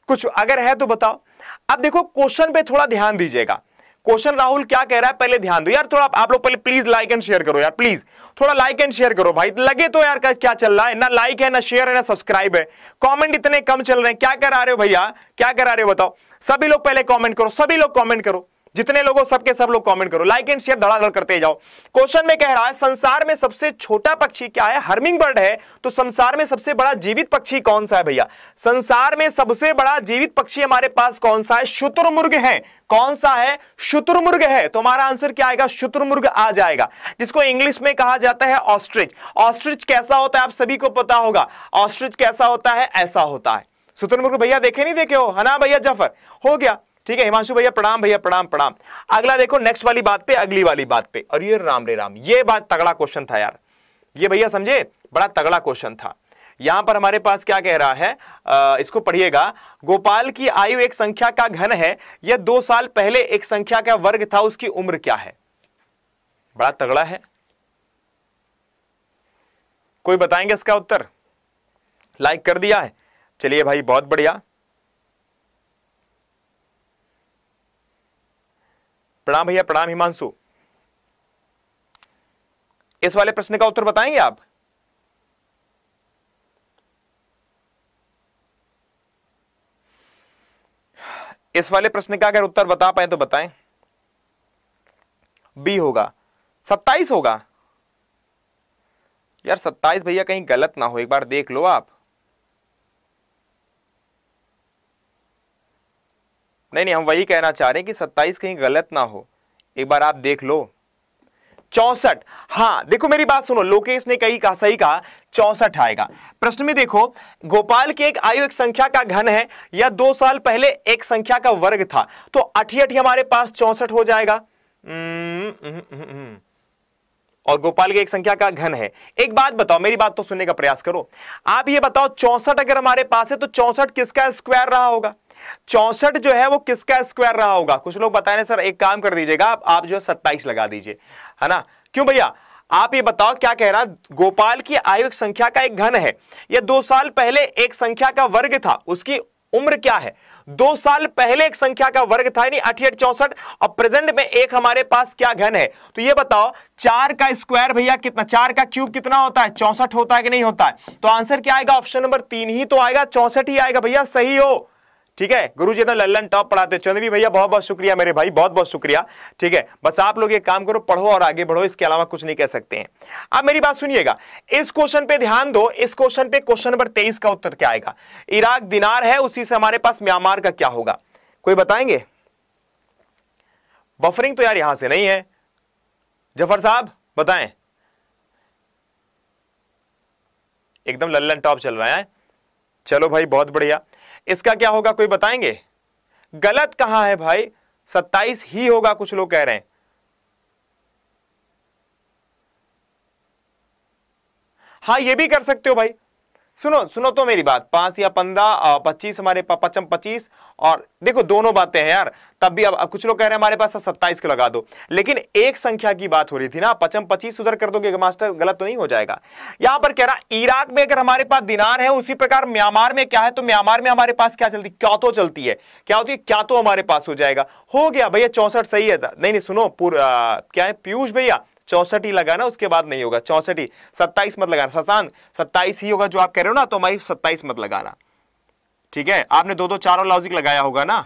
कुछ अगर है तो बताओ अब देखो क्वेश्चन पे थोड़ा ध्यान दीजिएगा क्वेश्चन राहुल क्या कह रहा है पहले ध्यान दो यार थोड़ा आप लोग पहले प्लीज लाइक एंड शेयर करो यार प्लीज थोड़ा लाइक एंड शेयर करो भाई लगे तो यार क्या चल रहा है ना लाइक है ना शेयर है ना सब्सक्राइब है कमेंट इतने कम चल रहे हैं क्या करा रहे हो भैया क्या करा रहे हो बताओ सभी लोग पहले कमेंट करो सभी लोग कमेंट करो जितने लोगों सबके सब लोग कमेंट करो लाइक एंड शेयर धड़ाधड़ करते जाओ क्वेश्चन में कह रहा है संसार में सबसे छोटा पक्षी क्या है हर्मिंग बर्ड है तो संसार में सबसे बड़ा जीवित पक्षी कौन सा है भैया संसार में सबसे बड़ा जीवित पक्षी हमारे पास कौन सा है शुतुरमुर्ग है कौन सा है शुतुरमुर्ग है तो हमारा आंसर क्या आएगा शुतुरमुर्ग आ जाएगा जिसको इंग्लिश में कहा जाता है ऑस्ट्रिच ऑस्ट्रिच कैसा होता है आप सभी को पता होगा ऑस्ट्रिच कैसा होता है ऐसा होता है शुतुरमुर्ग भैया देखे नहीं देखे हो है ना भैया जफर हो गया ठीक है हिमांशु भैया प्रणाम भैया प्रणाम प्रणाम अगला देखो नेक्स्ट वाली बात पे अगली वाली बात पे और ये राम रे राम ये बात तगड़ा क्वेश्चन था यार ये भैया समझे बड़ा तगड़ा क्वेश्चन था यहां पर हमारे पास क्या कह रहा है आ, इसको पढ़िएगा गोपाल की आयु एक संख्या का घन है यह दो साल पहले एक संख्या का वर्ग था उसकी उम्र क्या है बड़ा तगड़ा है कोई बताएंगे इसका उत्तर लाइक कर दिया है चलिए भाई बहुत बढ़िया प्रणाम भैया प्रणाम हिमांशु इस वाले प्रश्न का उत्तर बताएंगे आप इस वाले प्रश्न का अगर उत्तर बता पाए तो बताएं बी होगा सत्ताईस होगा यार सत्ताईस भैया कहीं गलत ना हो एक बार देख लो आप नहीं नहीं हम वही कहना चाह रहे हैं कि सत्ताईस कहीं गलत ना हो एक बार आप देख लो चौसठ हाँ देखो मेरी बात सुनो लोकेश ने कही कहा सही कहा चौसठ आएगा प्रश्न में देखो गोपाल की एक आयु एक संख्या का घन है या दो साल पहले एक संख्या का वर्ग था तो अठी हमारे पास चौसठ हो जाएगा हम्म, हम्म, हम्म, और गोपाल की एक संख्या का घन है एक बात बताओ मेरी बात तो सुनने का प्रयास करो आप ये बताओ चौसठ अगर हमारे पास है तो चौसठ किसका स्क्वायर रहा होगा 64 जो है वो किसका स्क्वायर रहा होगा कुछ लोग बताए सर एक काम कर दीजिएगा आप आप जो है सत्ताईस लगा दीजिए है ना क्यों भैया आप ये बताओ क्या कह रहा गोपाल की आयु एक संख्या का एक घन है यह दो साल पहले एक संख्या का वर्ग था उसकी उम्र क्या है दो साल पहले एक संख्या का वर्ग था यानी अठहठ चौसठ और प्रेजेंट में एक हमारे पास क्या घन है तो ये बताओ चार का स्क्वायर भैया कितना चार का क्यूब कितना होता है चौसठ होता है कि नहीं होता है तो आंसर क्या आएगा ऑप्शन नंबर तीन ही तो आएगा चौसठ ही आएगा भैया सही हो ठीक है गुरु जी लल्लन टॉप पढ़ाते चंद्रवी भैया बहुत बहुत शुक्रिया मेरे भाई बहुत बहुत शुक्रिया ठीक है बस आप लोग ये काम करो पढ़ो और आगे बढ़ो इसके अलावा कुछ नहीं कह सकते हैं अब मेरी बात सुनिएगा इस क्वेश्चन पे ध्यान दो इस क्वेश्चन पे क्वेश्चन नंबर तेईस का उत्तर क्या आएगा इराक दिनार है उसी से हमारे पास म्यांमार का क्या होगा कोई बताएंगे बफरिंग तो यार यहां से नहीं है जफर साहब बताएं एकदम लल्लन टॉप चल रहा है चलो भाई बहुत बढ़िया इसका क्या होगा कोई बताएंगे गलत कहां है भाई सत्ताईस ही होगा कुछ लोग कह रहे हैं हाँ ये भी कर सकते हो भाई सुनो सुनो तो मेरी बात पांच या पंद्रह पच्चीस हमारे पचम पच्चीस और देखो दोनों बातें हैं यार तब भी अब, कुछ लोग कह रहे हैं हमारे पास तो सत्ताईस को लगा दो लेकिन एक संख्या की बात हो रही थी ना पचम पच्चीस उधर कर दोगे मास्टर गलत तो नहीं हो जाएगा यहां पर कह रहा इराक में अगर हमारे पास दिनार है उसी प्रकार म्यांमार में क्या है तो म्यांमार में हमारे पास क्या चलती क्या तो चलती है क्या होती है क्या तो हमारे पास हो जाएगा हो गया भैया चौसठ सही है नहीं नहीं सुनो पूरा क्या है पीयूष भैया चौसठ ही लगाना उसके बाद नहीं होगा चौसठ ही सत्ताईस मत लगाना शशांक सत्ताईस ही होगा जो आप कह रहे हो ना तो हमारी सत्ताईस मत लगाना ठीक है आपने दो दो चार लॉजिक लगाया होगा ना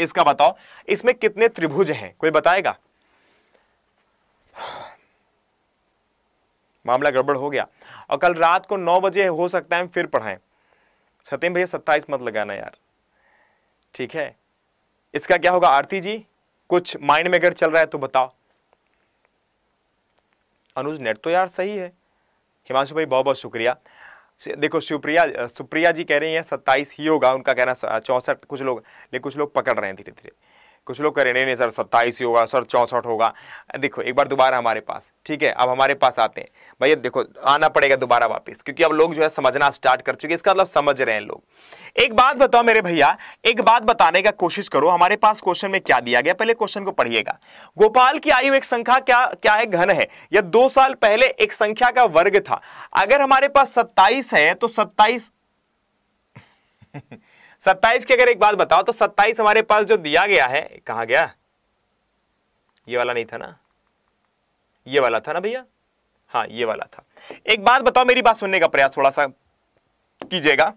इसका बताओ इसमें कितने त्रिभुज हैं कोई बताएगा मामला गड़बड़ हो गया और कल रात को नौ बजे हो सकता है फिर पढ़ाएं सत्यम भैया सत्ताईस मत लगाना यार ठीक है इसका क्या होगा आरती जी कुछ माइंड में अगर चल रहा है तो बताओ अनुज नेट तो यार सही है हिमांशु भाई बहुत बहुत शुक्रिया देखो सुप्रिया सुप्रिया जी कह रही हैं सत्ताईस ही होगा उनका कहना चौंसठ कुछ लोग लेकिन कुछ लोग पकड़ रहे हैं धीरे धीरे कुछ लोग कह रहे नहीं सर सत्ताईस ही होगा सर चौंसठ होगा देखो एक बार दोबारा हमारे पास ठीक है अब हमारे पास आते हैं भैया देखो आना पड़ेगा दोबारा वापस क्योंकि अब लोग जो है समझना स्टार्ट कर चुके हैं इसका मतलब समझ रहे हैं लोग एक बात बताओ मेरे भैया एक बात बताने का कोशिश करो हमारे पास क्वेश्चन में क्या दिया गया पहले क्वेश्चन को पढ़िएगा गोपाल की आयु एक संख्या क्या क्या है घन है यह दो साल पहले एक संख्या का वर्ग था अगर हमारे पास सत्ताईस है तो सत्ताईस सत्ताईस की अगर एक बात बताओ तो सत्ताईस हमारे पास जो दिया गया है कहा गया ये वाला नहीं था ना ये वाला था ना भैया हाँ ये वाला था एक बात बताओ मेरी बात सुनने का प्रयास थोड़ा सा कीजिएगा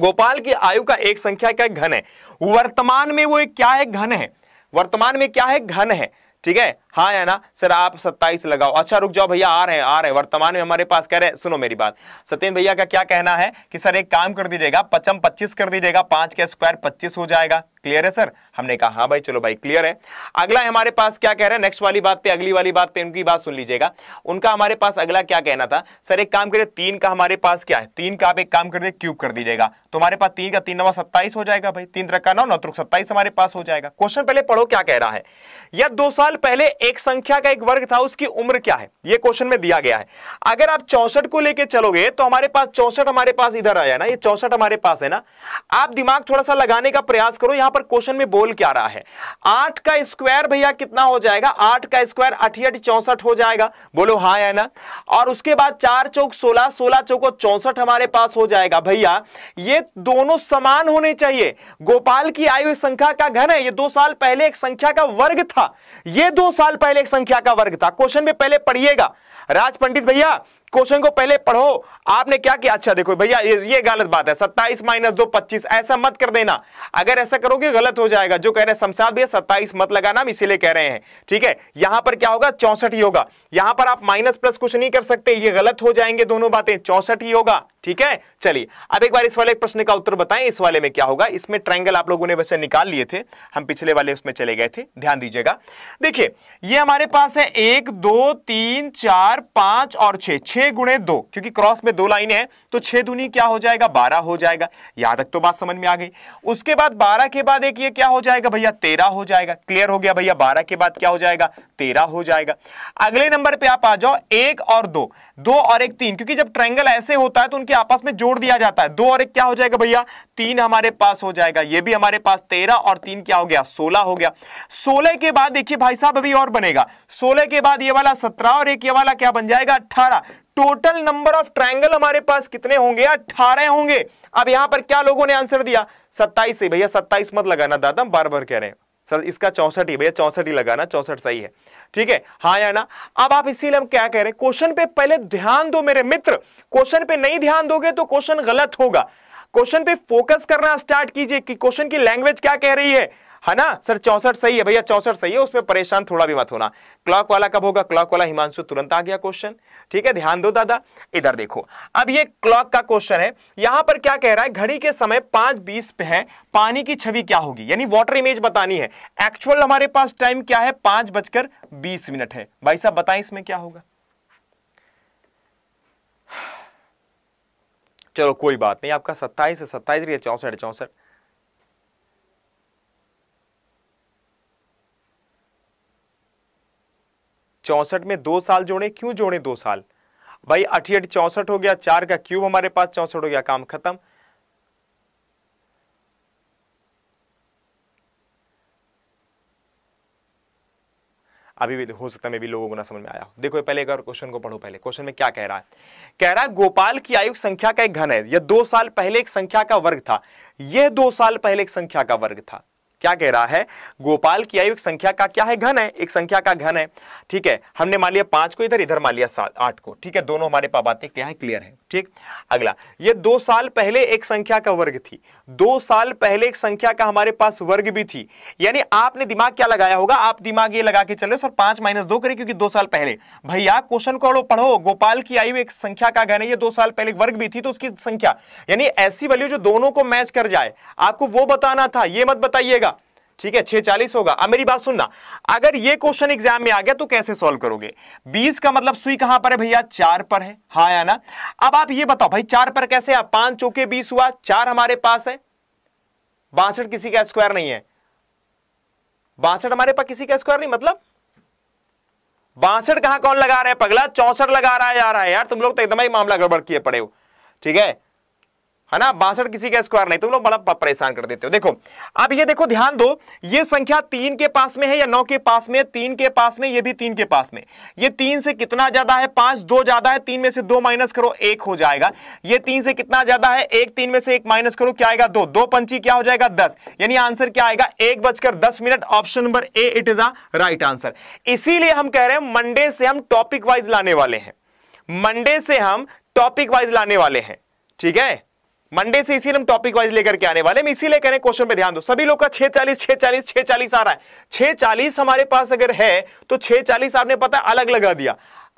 गोपाल की आयु का एक संख्या क्या घन है वर्तमान में वो एक क्या है घन है वर्तमान में क्या है घन है ठीक है हाँ है ना सर आप सत्ताईस लगाओ अच्छा रुक जाओ भैया आ रहे हैं आ रहे हैं वर्तमान में हमारे पास कह रहे हैं सुनो मेरी बात सत्येंद्र भैया का क्या कहना है कि सर एक काम कर दीजिएगा पचम पच्चीस कर दीजिएगा पांच का स्क्वायर पच्चीस हो जाएगा क्लियर है सर हमने कहा हाँ भाई चलो भाई क्लियर है अगला हमारे पास क्या कह रहे हैं नेक्स्ट वाली बात पे अगली वाली बात पे उनकी बात सुन लीजिएगा उनका हमारे पास अगला क्या कहना था सर एक काम करिए तीन का हमारे पास क्या है तीन का आप एक काम कर दे क्यूब कर दीजिएगा तो हमारे पास तीन का तीन नवा सत्ताईस हो जाएगा भाई तीन रखा नौ नौ सत्ताईस हमारे पास हो जाएगा क्वेश्चन पहले पढ़ो क्या कह रहा है या दो साल पहले एक संख्या का एक वर्ग था उसकी उम्र क्या है ये क्वेश्चन में दिया गया है अगर आप चौसठ को लेकर चलोगे तो हमारे पास चौसठ हमारे पास इधर आया ना ये चौसठ हमारे पास है ना आप दिमाग थोड़ा सा लगाने का प्रयास करो यहाँ पर क्वेश्चन में बोल क्या रहा है आठ का स्क्वायर भैया कितना हो जाएगा आठ का स्क्वायर अठियठ चौसठ हो जाएगा बोलो हाँ है ना और उसके बाद चार चौक सोलह सोलह चौको चौसठ हमारे पास हो जाएगा भैया ये दोनों समान होने चाहिए गोपाल की आयु संख्या का घन है ये दो साल पहले एक संख्या का वर्ग था ये दो साल पहले एक संख्या का वर्ग था क्वेश्चन में पहले पढ़िएगा राज पंडित भैया क्वेश्चन को पहले पढ़ो आपने क्या किया अच्छा देखो भैया ये, ये गलत बात है सत्ताईस माइनस दो पच्चीस ऐसा मत कर देना अगर ऐसा करोगे गलत हो जाएगा जो कह रहे शमशाद भैया सत्ताईस मत लगाना हम इसीलिए कह रहे हैं ठीक है यहां पर क्या होगा चौसठ ही होगा यहां पर आप माइनस प्लस कुछ नहीं कर सकते ये गलत हो जाएंगे दोनों बातें चौसठ ही होगा ठीक है चलिए अब एक बार इस वाले प्रश्न का उत्तर बताएं इस वाले में क्या होगा इसमें ट्रायंगल आप लोगों ने वैसे निकाल लिए थे हम पिछले वाले उसमें चले गए थे ध्यान दीजिएगा देखिए ये हमारे पास है एक दो तीन चार पांच और छह गुणे दो क्योंकि क्रॉस में दो लाइनें हैं तो छह दुनी क्या हो जाएगा बारह हो जाएगा याद तक तो बात समझ में आ गई उसके बाद बारह के बाद एक ये क्या हो जाएगा भैया तेरह हो जाएगा क्लियर हो गया भैया बारह के बाद क्या हो जाएगा तेरह हो जाएगा अगले नंबर पे आप आ जाओ एक और दो दो और एक तीन क्योंकि जब ट्रायंगल ऐसे होता है तो उनके आपस में जोड़ दिया जाता है दो और एक क्या हो जाएगा भैया तीन हमारे पास हो जाएगा ये भी हमारे पास तेरह और तीन क्या हो गया सोलह हो गया सोलह के बाद देखिए भाई साहब अभी और बनेगा सोलह के बाद ये वाला सत्रह और एक ये वाला क्या बन जाएगा अट्ठारह टोटल नंबर ऑफ ट्राइंगल हमारे पास कितने होंगे अठारह होंगे अब यहां पर क्या लोगों ने आंसर दिया सत्ताईस भैया सत्ताईस मत लगाना दादा बार बार कह रहे हैं सर इसका चौसठ ही भैया चौसठ ही लगाना चौसठ सही है ठीक है हाँ या ना अब आप इसीलिए हम क्या कह रहे हैं क्वेश्चन पे पहले ध्यान दो मेरे मित्र क्वेश्चन पे नहीं ध्यान दोगे तो क्वेश्चन गलत होगा क्वेश्चन पे फोकस करना स्टार्ट कीजिए कि क्वेश्चन की लैंग्वेज क्या कह रही है है ना सर चौसठ सही है भैया चौसठ सही है उसमें परेशान थोड़ा भी मत होना क्लॉक वाला कब होगा क्लॉक वाला हिमांशु तुरंत आ गया क्वेश्चन ठीक है ध्यान दो दादा इधर देखो अब ये क्लॉक का क्वेश्चन है यहां पर क्या कह रहा है घड़ी के समय पांच बीस पे है पानी की छवि क्या होगी यानी वाटर इमेज बतानी है एक्चुअल हमारे पास टाइम क्या है पांच बजकर बीस मिनट है भाई साहब बताए इसमें क्या होगा चलो कोई बात नहीं आपका सत्ताईस सत्ताईस चौसठ चौसठ चौंसठ में दो साल जोड़े क्यों जोड़े दो साल भाई अठी अठ चौंसठ हो गया चार का क्यूब हमारे पास चौंसठ हो गया काम खत्म अभी भी हो सकता है मैं भी लोगों को ना समझ में आया देखो पहले एक और क्वेश्चन को पढ़ो पहले क्वेश्चन में क्या कह रहा है कह रहा है गोपाल की आयु संख्या का एक घन है यह दो साल पहले एक संख्या का वर्ग था यह दो साल पहले एक संख्या का वर्ग था क्या कह रहा है गोपाल की आयु एक संख्या का क्या है घन है एक संख्या का घन है ठीक है हमने मान लिया पांच को इधर इधर मान लिया सात आठ को ठीक है दोनों हमारे बातें क्या है क्लियर है ठीक अगला ये दो साल पहले एक संख्या का वर्ग थी दो साल पहले एक संख्या का हमारे पास वर्ग भी थी यानी आपने दिमाग क्या लगाया होगा आप दिमाग ये लगा के चले सर पांच माइनस दो करें क्योंकि दो साल पहले भैया क्वेश्चन को पढ़ो गोपाल की आयु एक संख्या का घन है ये दो साल पहले वर्ग भी थी तो उसकी संख्या यानी ऐसी वैल्यू जो दोनों को मैच कर जाए आपको वो बताना था ये मत बताइएगा ठीक है छह चालीस होगा अब मेरी बात सुनना अगर ये क्वेश्चन एग्जाम में आ गया तो कैसे सॉल्व करोगे बीस का मतलब सुई कहां पर है भैया चार पर है हा या ना अब आप ये बताओ भाई चार पर कैसे आप पांच चौके बीस हुआ चार हमारे पास है बासठ किसी का स्क्वायर नहीं है बासठ हमारे पास किसी का स्क्वायर नहीं मतलब बासठ कहां कौन लगा रहा है पगला चौसठ लगा रहा है यार है यार तुम लोग तो एकदम ही मामला गड़बड़ किए पड़े हो ठीक है है ना बासठ किसी का स्क्वायर नहीं तो लोग बड़ा परेशान कर देते हो देखो अब ये देखो ध्यान दो ये संख्या तीन के पास में है या नौ के पास में तीन के पास में ये भी तीन के पास में ये तीन से कितना ज्यादा है पांच दो ज्यादा है तीन में से दो माइनस करो एक हो जाएगा ये तीन से कितना ज्यादा है एक तीन में से एक माइनस करो क्या आएगा दो दो पंची क्या हो जाएगा दस यानी आंसर क्या आएगा एक बजकर दस minute option number A it is a right answer इसीलिए हम कह रहे हैं मंडे से हम टॉपिक वाइज लाने वाले हैं मंडे से हम टॉपिक वाइज लाने वाले हैं ठीक है मंडे से इसी हम टॉपिक वाइज लेकर के आने वाले हम इसीलिए कह रहे क्वेश्चन पे ध्यान दो सभी लोग का 640 640 640 आ रहा है 640 हमारे पास अगर है तो 640 आपने पता अलग लगा दिया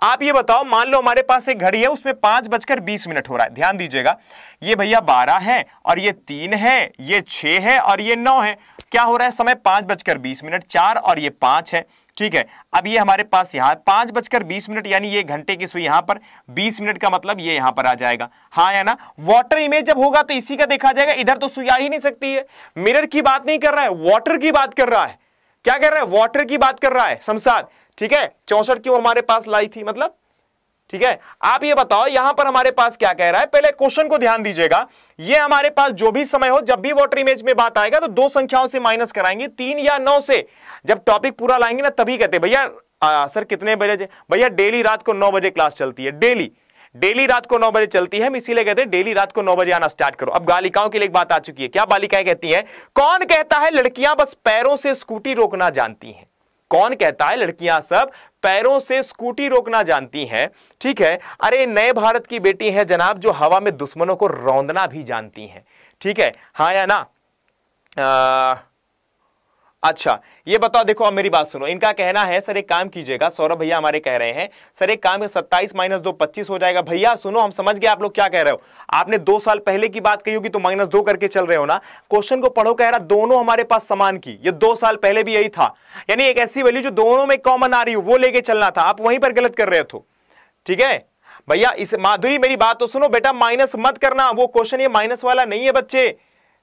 आप ये बताओ मान लो हमारे पास एक घड़ी है उसमें पांच बजकर बीस मिनट हो रहा है ध्यान दीजिएगा ये भैया बारह है और ये तीन है ये छह है और ये नौ है क्या हो रहा है समय पांच बजकर बीस मिनट चार और ये पांच है ठीक है अब ये हमारे पास यहां पांच बजकर बीस मिनट यानी ये घंटे की सुई यहां पर बीस मिनट का मतलब ये यहां पर आ जाएगा हाँ या ना वाटर इमेज जब होगा तो इसी का देखा जाएगा इधर तो सुई आ ही नहीं सकती है मिरर की बात नहीं कर रहा है वॉटर की बात कर रहा है क्या कर रहा है वॉटर की बात कर रहा है शमशाद ठीक है चौसठ की हमारे पास लाई थी मतलब ठीक है आप ये बताओ यहां पर हमारे पास क्या कह रहा है पहले क्वेश्चन को ध्यान दीजिएगा ये हमारे पास जो भी समय हो जब भी वाटर इमेज में बात आएगा तो दो संख्याओं से माइनस कराएंगे तीन या नौ से जब टॉपिक पूरा लाएंगे ना तभी कहते भैया सर कितने बजे भैया डेली रात को नौ बजे क्लास चलती है डेली डेली रात को नौ बजे चलती है हम इसीलिए कहते हैं डेली रात को नौ बजे आना स्टार्ट करो अब बालिकाओं के लिए एक बात आ चुकी है क्या बालिकाएं कहती हैं कौन कहता है लड़कियां बस पैरों से स्कूटी रोकना जानती हैं कौन कहता है लड़कियां सब पैरों से स्कूटी रोकना जानती हैं ठीक है अरे नए भारत की बेटी है जनाब जो हवा में दुश्मनों को रौंदना भी जानती है ठीक है हाँ या ना आ... अच्छा ये बताओ देखो अब मेरी बात सुनो इनका कहना है सर एक काम कीजिएगा सौरभ भैया हमारे कह रहे हैं सर एक काम सत्ताईस माइनस दो पच्चीस हो जाएगा भैया सुनो हम समझ गए आप लोग क्या कह रहे हो आपने दो साल पहले की बात कही होगी तो माइनस दो करके चल रहे हो ना क्वेश्चन को पढ़ो कह रहा दोनों हमारे पास समान की ये दो साल पहले भी यही था यानी एक ऐसी वैल्यू जो दोनों में कॉमन आ रही हो वो लेके चलना था आप वहीं पर गलत कर रहे थे ठीक है भैया इस माधुरी मेरी बात तो सुनो बेटा माइनस मत करना वो क्वेश्चन ये माइनस वाला नहीं है बच्चे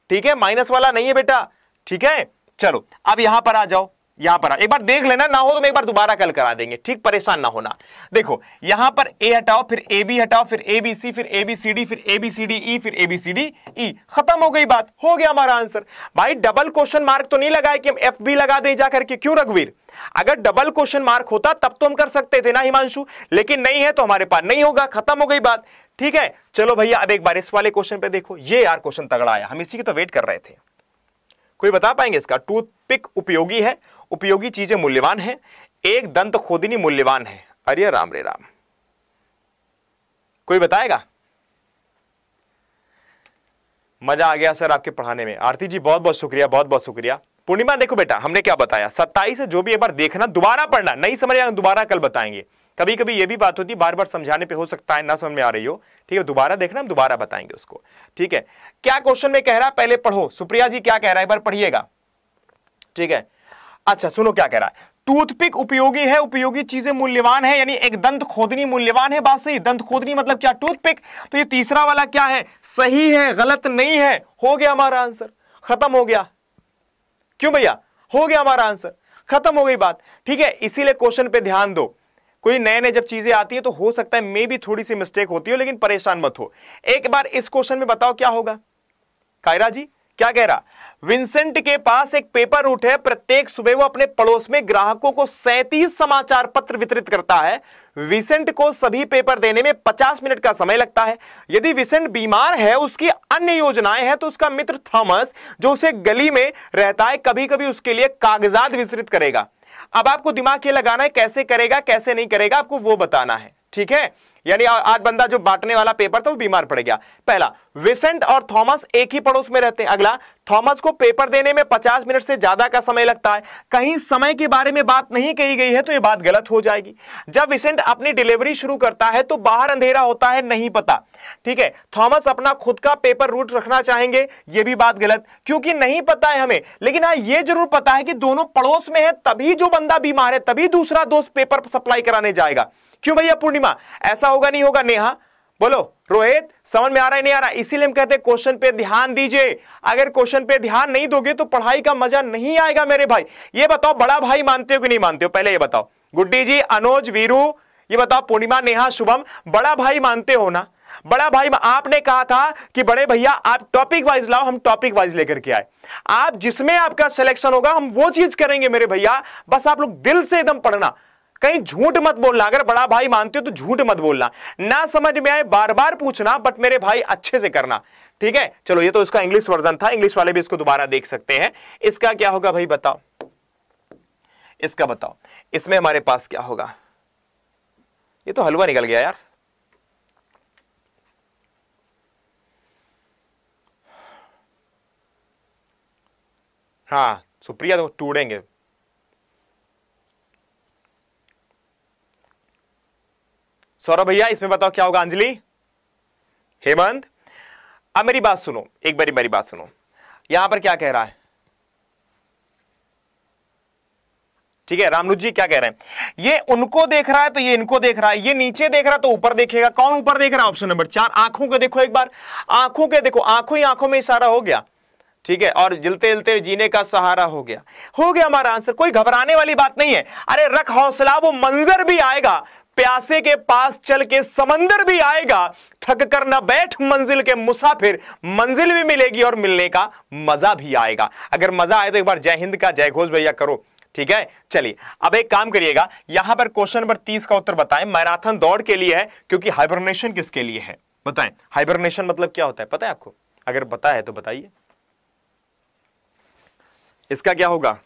ठीक है माइनस वाला नहीं है बेटा ठीक है चलो अब यहां पर आ जाओ यहां पर आ एक बार देख लेना ना हो तो मैं एक बार दोबारा कल करा देंगे ठीक परेशान ना होना देखो यहां पर ए हटाओ फिर ए बी हटाओ फिर ए बी सी फिर ए बी सी डी फिर A B C D E फिर A B C D E खत्म हो गई बात हो गया हमारा आंसर भाई डबल क्वेश्चन मार्क तो नहीं लगाए कि हम एफ बी लगा दे जाकर के क्यों रघुवीर अगर डबल क्वेश्चन मार्क होता तब तो हम कर सकते थे ना हिमांशु लेकिन नहीं है तो हमारे पास नहीं होगा खत्म हो गई बात ठीक है चलो भैया अब एक बार इस वाले क्वेश्चन पे देखो ये यार क्वेश्चन तगड़ा आया हम इसी की तो वेट कर रहे थे कोई बता पाएंगे इसका टूथपिक उपयोगी है उपयोगी चीजें मूल्यवान है एक दंत खोदिनी मूल्यवान है अरे राम रे राम कोई बताएगा मजा आ गया सर आपके पढ़ाने में आरती जी बहुत बहुत शुक्रिया बहुत बहुत शुक्रिया पूर्णिमा देखो बेटा हमने क्या बताया सत्ताईस जो भी एक बार देखना दोबारा पढ़ना नहीं समझ आएगा दोबारा कल बताएंगे कभी कभी ये भी बात होती है बार बार समझाने पे हो सकता है ना समझ में आ रही हो ठीक है दोबारा देखना हम दोबारा बताएंगे उसको ठीक है क्या क्वेश्चन में कह रहा है पहले पढ़ो सुप्रिया जी क्या कह रहा है एक बार पढ़िएगा ठीक है अच्छा सुनो क्या कह रहा है टूथपिक उपयोगी है उपयोगी चीजें मूल्यवान है यानी एक दंत खोदनी मूल्यवान है बात सही दंत खोदनी मतलब क्या टूथपिक तो ये तीसरा वाला क्या है सही है गलत नहीं है हो गया हमारा आंसर खत्म हो गया क्यों भैया हो गया हमारा आंसर खत्म हो गई बात ठीक है इसीलिए क्वेश्चन पे ध्यान दो कोई नए नए जब चीजें आती है तो हो सकता है मे भी थोड़ी सी मिस्टेक होती हो लेकिन परेशान मत हो एक बार इस क्वेश्चन में बताओ क्या होगा कायरा जी क्या कह रहा विंसेंट के पास एक पेपर रूट है प्रत्येक सुबह वो अपने पड़ोस में ग्राहकों को सैतीस समाचार पत्र वितरित करता है विसेंट को सभी पेपर देने में 50 मिनट का समय लगता है यदि विसेंट बीमार है उसकी अन्य योजनाएं हैं तो उसका मित्र थॉमस जो उसे गली में रहता है कभी कभी उसके लिए कागजात वितरित करेगा अब आपको दिमाग ये लगाना है कैसे करेगा कैसे नहीं करेगा आपको वो बताना है ठीक है यानी आज बंदा जो बांटने वाला पेपर था वो बीमार पड़ गया पहला विसेंट और थॉमस एक ही पड़ोस में रहते हैं अगला थॉमस को पेपर देने में पचास मिनट से ज्यादा का समय लगता है कहीं समय के बारे में बात नहीं कही गई है तो ये बात गलत हो जाएगी जब विसेंट अपनी डिलीवरी शुरू करता है तो बाहर अंधेरा होता है नहीं पता ठीक है थॉमस अपना खुद का पेपर रूट रखना चाहेंगे ये भी बात गलत क्योंकि नहीं पता है हमें लेकिन हाँ ये जरूर पता है कि दोनों पड़ोस में है तभी जो बंदा बीमार है तभी दूसरा दोस्त पेपर सप्लाई कराने जाएगा क्यों भैया पूर्णिमा ऐसा होगा नहीं होगा नेहा बोलो रोहित समझ में आ रहा है नहीं आ रहा इसीलिए हम कहते हैं क्वेश्चन पे ध्यान दीजिए अगर क्वेश्चन पे ध्यान नहीं दोगे तो पढ़ाई का मजा नहीं आएगा मेरे भाई ये बताओ बड़ा भाई मानते हो कि नहीं मानते हो पहले ये बताओ गुड्डी जी अनोज वीरू ये बताओ पूर्णिमा नेहा शुभम बड़ा भाई मानते हो ना बड़ा भाई आपने कहा था कि बड़े भैया आप टॉपिक वाइज लाओ हम टॉपिक वाइज लेकर के आए आप जिसमें आपका सिलेक्शन होगा हम वो चीज करेंगे मेरे भैया बस आप लोग दिल से एकदम पढ़ना कहीं झूठ मत बोलना अगर बड़ा भाई मानते हो तो झूठ मत बोलना ना समझ में आए बार बार पूछना बट मेरे भाई अच्छे से करना ठीक है चलो ये तो इसका इंग्लिश वर्जन था इंग्लिश वाले भी इसको दोबारा देख सकते हैं इसका क्या होगा भाई बताओ इसका बताओ इसमें हमारे पास क्या होगा ये तो हलवा निकल गया यार हाँ सुप्रिया तो टूटेंगे सौरभ भैया इसमें बताओ क्या होगा अंजलि हेमंत अब मेरी बात सुनो एक बारी मेरी बात सुनो यहां पर क्या कह रहा है ठीक है रामनुज जी क्या कह रहे हैं ये उनको देख रहा है तो ये इनको देख रहा है ये नीचे देख रहा है तो ऊपर देखेगा कौन ऊपर देख रहा है ऑप्शन नंबर चार आंखों को देखो एक बार आंखों के देखो आंखों ही आंखों में इशारा हो गया ठीक है और जलते जलते जीने का सहारा हो गया हो गया हमारा आंसर कोई घबराने वाली बात नहीं है अरे रख हौसला वो मंजर भी आएगा प्यासे के पास चल के समंदर भी आएगा थक कर ना बैठ मंजिल के मुसाफिर मंजिल भी मिलेगी और मिलने का मजा भी आएगा अगर मजा आए तो एक बार जय हिंद का जय घोष भैया करो ठीक है चलिए अब एक काम करिएगा यहां पर क्वेश्चन नंबर तीस का उत्तर बताएं मैराथन दौड़ के लिए है क्योंकि हाइबरनेशन किसके लिए है बताएं हाइबरनेशन मतलब क्या होता है पता है आपको अगर बताया है तो बताइए इसका क्या होगा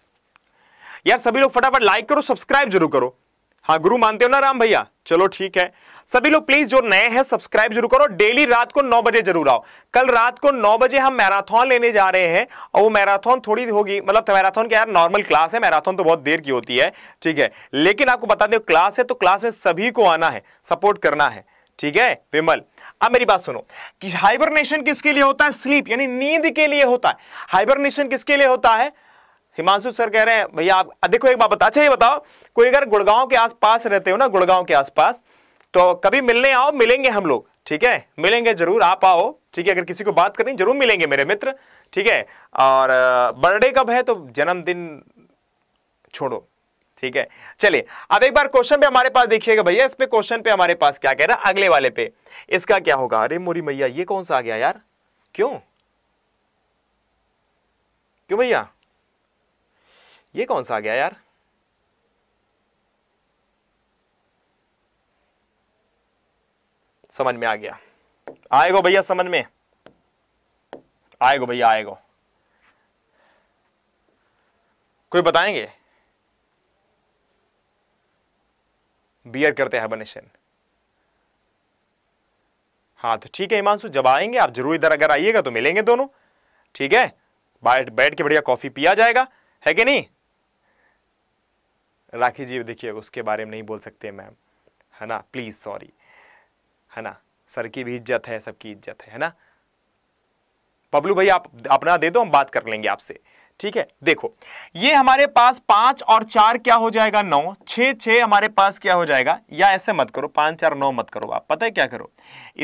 यार सभी लोग फटाफट लाइक करो सब्सक्राइब जरूर करो हाँ गुरु मानते हो ना राम भैया चलो ठीक है सभी लोग प्लीज जो नए हैं सब्सक्राइब जरूर करो डेली रात को नौ बजे जरूर आओ कल रात को नौ बजे हम मैराथन लेने जा रहे हैं और वो मैराथन थोड़ी होगी मतलब तो मैराथन क्या यार नॉर्मल क्लास है मैराथन तो बहुत देर की होती है ठीक है लेकिन आपको बता दें क्लास है तो क्लास में सभी को आना है सपोर्ट करना है ठीक है विमल अब मेरी बात सुनो कि हाइबरनेशन किसके लिए होता है स्लीप यानी नींद के लिए होता है हाइबरनेशन किसके लिए होता है हिमांशु सर कह रहे हैं भैया आप देखो एक बात बता अच्छा ये बताओ कोई अगर गुड़गांव के आसपास रहते हो ना गुड़गांव के आसपास तो कभी मिलने आओ मिलेंगे हम लोग ठीक है मिलेंगे जरूर आप आओ ठीक है अगर किसी को बात करनी जरूर मिलेंगे मेरे मित्र ठीक है और बर्थडे कब है तो जन्मदिन छोड़ो ठीक है चलिए अब एक बार क्वेश्चन पे हमारे पास देखिएगा भैया इस पे क्वेश्चन पे हमारे पास क्या कह रहा है अगले वाले पे इसका क्या होगा अरे मोरी मैया ये कौन सा आ गया यार क्यों क्यों भैया ये कौन सा आ गया यार समझ में आ गया आएगा भैया समझ में आएगा भैया आएगा कोई बताएंगे बियर करते हैं बनेशन हाँ तो ठीक है हिमांशु जब आएंगे आप जरूर इधर अगर आइएगा तो मिलेंगे दोनों ठीक है बैठ बैठ के बढ़िया कॉफ़ी पिया जाएगा है कि नहीं राखी जी देखिए उसके बारे में नहीं बोल सकते मैम है ना प्लीज़ सॉरी है ना सर की भी इज्जत है सबकी इज्जत है है ना पब्लू भाई आप अपना दे दो हम बात कर लेंगे आपसे ठीक है देखो ये हमारे पास पांच और चार क्या हो जाएगा नौ छ छ हमारे पास क्या हो जाएगा या ऐसे मत करो पांच चार नौ मत करो आप पता है क्या करो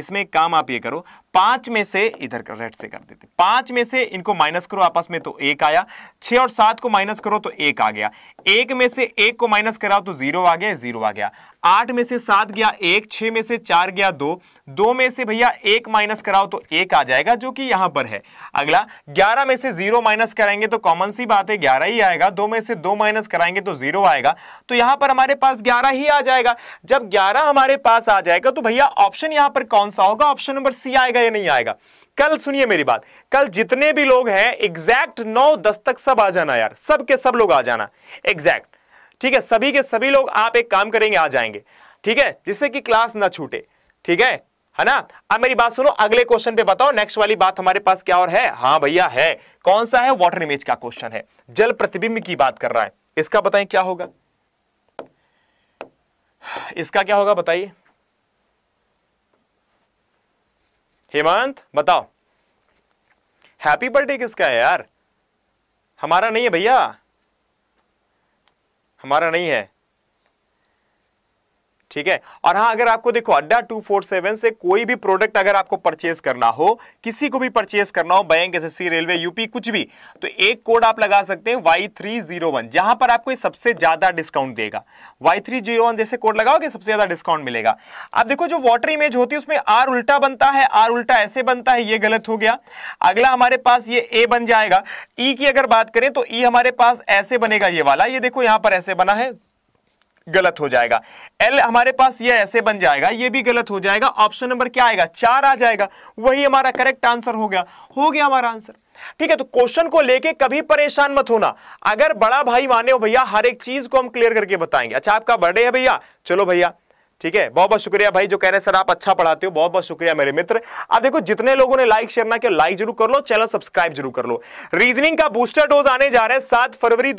इसमें काम आप ये करो पांच में से इधर रेड से कर देते पांच में से इनको माइनस करो आपस में तो एक आया छह और सात को माइनस करो तो एक आ गया एक में से एक को माइनस कराओ तो जीरो आ गया जीरो आ गया आठ में से सात गया एक छ में से चार गया दो दो में से भैया एक माइनस कराओ तो एक आ जाएगा जो कि यहां पर है अगला ग्यारह में से जीरो माइनस कराएंगे तो कॉमन सी बात है ग्यारह ही आएगा दो में से दो माइनस कराएंगे तो जीरो आएगा तो यहां पर हमारे पास ग्यारह ही आ जाएगा जब ग्यारह हमारे पास आ जाएगा तो भैया ऑप्शन यहां पर कौन सा होगा ऑप्शन नंबर सी आएगा या नहीं आएगा कल सुनिए मेरी बात कल जितने भी लोग हैं एग्जैक्ट नौ दस तक सब आ जाना यार सब के सब लोग आ जाना एग्जैक्ट ठीक है सभी के सभी लोग आप एक काम करेंगे आ जाएंगे ठीक है जिससे कि क्लास ना छूटे ठीक है है ना अब मेरी बात सुनो अगले क्वेश्चन पे बताओ नेक्स्ट वाली बात हमारे पास क्या और है हाँ भैया है कौन सा है वाटर इमेज का क्वेश्चन है जल प्रतिबिंब की बात कर रहा है इसका बताएं क्या होगा इसका क्या होगा बताइए हेमंत बताओ हैप्पी बर्थडे किसका है यार हमारा नहीं है भैया हमारा नहीं है ठीक है और हाँ अगर आपको देखो अड्डा 247 से कोई भी प्रोडक्ट अगर आपको परचेस करना हो किसी को भी परचेस करना हो बैंक एस रेलवे यूपी कुछ भी तो एक कोड आप लगा सकते हैं वाई थ्री जीरो वन जहां पर आपको सबसे ज्यादा डिस्काउंट देगा वाई थ्री जीरो वन जैसे कोड लगाओगे सबसे ज्यादा डिस्काउंट मिलेगा आप देखो जो वॉटर इमेज होती है उसमें आर उल्टा बनता है आर उल्टा ऐसे बनता है ये गलत हो गया अगला हमारे पास ये ए बन जाएगा ई e की अगर बात करें तो ई e हमारे पास ऐसे बनेगा ये वाला ये देखो यहां पर ऐसे बना है गलत हो जाएगा एल हमारे पास ये ऐसे बन जाएगा ये भी गलत हो जाएगा ऑप्शन नंबर क्या आएगा चार आ जाएगा वही हमारा करेक्ट आंसर हो गया हो गया हमारा आंसर ठीक है तो क्वेश्चन को लेके कभी परेशान मत होना अगर बड़ा भाई माने हो भैया हर एक चीज को हम क्लियर करके बताएंगे अच्छा आपका बर्थडे है भैया चलो भैया ठीक है बहुत बहुत शुक्रिया भाई जो कह रहे हैं सर आप अच्छा पढ़ाते हो बहुत बहुत शुक्रिया मेरे मित्र अब देखो जितने लोगों ने लाइक शेयर ना किया लाइक जरूर कर लो चैनल सब्सक्राइब जरूर कर लो रीजनिंग का बूस्टर डोज आने जा रहे हैं सात फरवरी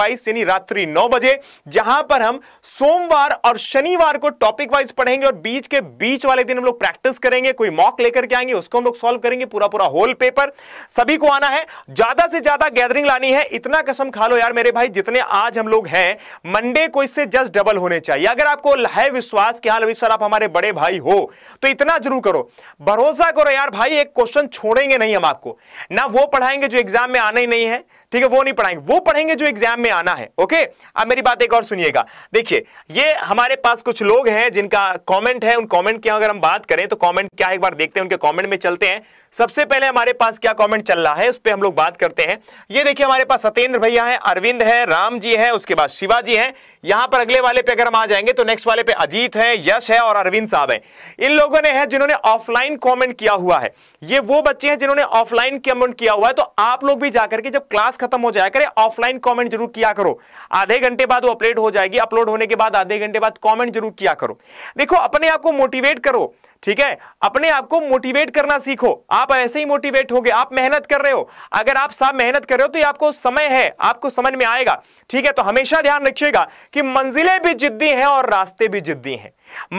बाईस यानी रात्रि नौ बजे जहां पर हम सोमवार और शनिवार को टॉपिक वाइज पढ़ेंगे और बीच के बीच वाले दिन हम लोग प्रैक्टिस करेंगे कोई मॉक लेकर के आएंगे उसको हम लोग सोल्व करेंगे पूरा पूरा होल पेपर सभी को आना है ज्यादा से ज्यादा गैदरिंग लानी है इतना कसम खा लो यार मेरे भाई जितने आज हम लोग हैं मंडे को इससे जस्ट डबल होने चाहिए अगर आपको है विश्वास आज के हाल अभी सर आप हमारे बड़े भाई हो तो इतना जरूर करो भरोसा करो यार भाई एक क्वेश्चन छोड़ेंगे नहीं हम आपको ना वो पढ़ाएंगे जो एग्जाम में आना ही नहीं है ठीक है वो नहीं पढ़ाएंगे वो पढ़ेंगे जो एग्जाम में आना है ओके अब मेरी बात एक और सुनिएगा देखिए ये हमारे पास कुछ लोग हैं जिनका कॉमेंट है उन कॉमेंट की अगर हम बात करें तो कॉमेंट क्या एक बार देखते हैं उनके कॉमेंट में चलते हैं सबसे पहले हमारे पास क्या कॉमेंट चल रहा है उस पर हम लोग बात करते हैं ये देखिए हमारे पास सत्येंद्र भैया है अरविंद है राम जी है उसके बाद शिवाजी है यहां पर अगले वाले पे अगर हम आ जाएंगे तो नेक्स्ट वाले पे अजीत है यश है और अरविंद साहब है इन लोगों ने है जिन्होंने ऑफलाइन कॉमेंट किया हुआ है ये वो बच्चे हैं जिन्होंने ऑफलाइन कमेंट किया हुआ है तो आप लोग भी जाकर के जब क्लास खत्म हो जाए करे ऑफलाइन कमेंट जरूर किया करो आधे घंटे बाद वो अपलोड हो जाएगी अपलोड होने के बाद आधे घंटे बाद कमेंट जरूर किया करो देखो अपने आप को मोटिवेट करो ठीक है अपने आप को मोटिवेट करना सीखो आप ऐसे ही मोटिवेट होगे आप मेहनत कर रहे हो अगर आप साफ मेहनत कर रहे हो तो ये आपको समय है आपको समझ में आएगा ठीक है तो हमेशा ध्यान रखिएगा कि मंजिलें भी जिद्दी हैं और रास्ते भी जिद्दी हैं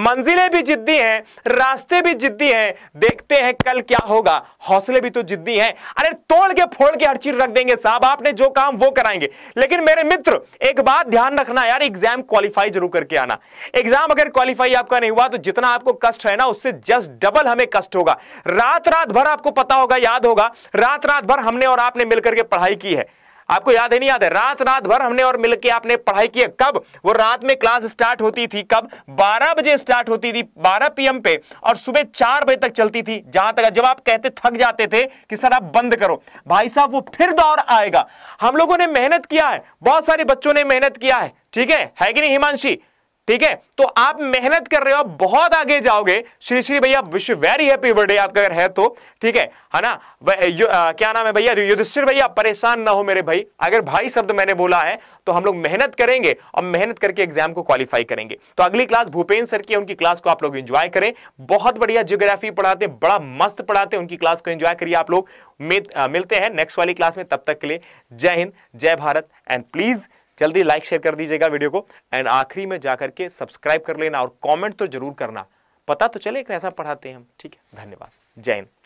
मंजिलें भी जिद्दी हैं रास्ते भी जिद्दी हैं देखते हैं कल क्या होगा हौसले भी तो जिद्दी हैं अरे तोड़ के फोड़ के हर चीज रख देंगे साहब आपने जो काम वो कराएंगे लेकिन मेरे मित्र एक बात ध्यान रखना यार एग्जाम क्वालिफाई जरूर करके आना एग्जाम अगर क्वालिफाई आपका नहीं हुआ तो जितना आपको कष्ट है ना उससे जस्ट डबल हमें कष्ट होगा रात रात भर आपको पता होगा याद होगा रात रात भर हमने और आपने मिलकर के पढ़ाई की है आपको याद है नहीं याद है रात रात भर हमने और मिलकर आपने पढ़ाई की है कब वो रात में क्लास स्टार्ट होती थी कब 12 बजे स्टार्ट होती थी 12 पीएम पे और सुबह 4 बजे तक चलती थी जहां तक जब आप कहते थक जाते थे कि सर आप बंद करो भाई साहब वो फिर दौर आएगा हम लोगों ने मेहनत किया है बहुत सारे बच्चों ने मेहनत किया है ठीक है है कि नहीं हिमांशी ठीक है तो आप मेहनत कर रहे हो बहुत आगे जाओगे श्री श्री भैया विश वेरी हैप्पी बर्थडे आपका अगर है तो ठीक है है ना आ, क्या नाम है भैया युधिष्ठिर भैया परेशान ना हो मेरे भाई अगर भाई शब्द मैंने बोला है तो हम लोग मेहनत करेंगे और मेहनत करके एग्जाम को क्वालिफाई करेंगे तो अगली क्लास भूपेन्द्र सर की उनकी क्लास को आप लोग इंजॉय करें बहुत बढ़िया जियोग्राफी पढ़ाते बड़ा मस्त पढ़ाते उनकी क्लास को इंजॉय करिए आप लोग मिलते हैं नेक्स्ट वाली क्लास में तब तक के लिए जय हिंद जय भारत एंड प्लीज़ जल्दी लाइक शेयर कर दीजिएगा वीडियो को एंड आखिरी में जा करके सब्सक्राइब कर लेना और कॉमेंट तो जरूर करना पता तो चले कैसा पढ़ाते हैं हम ठीक है धन्यवाद जय हिंद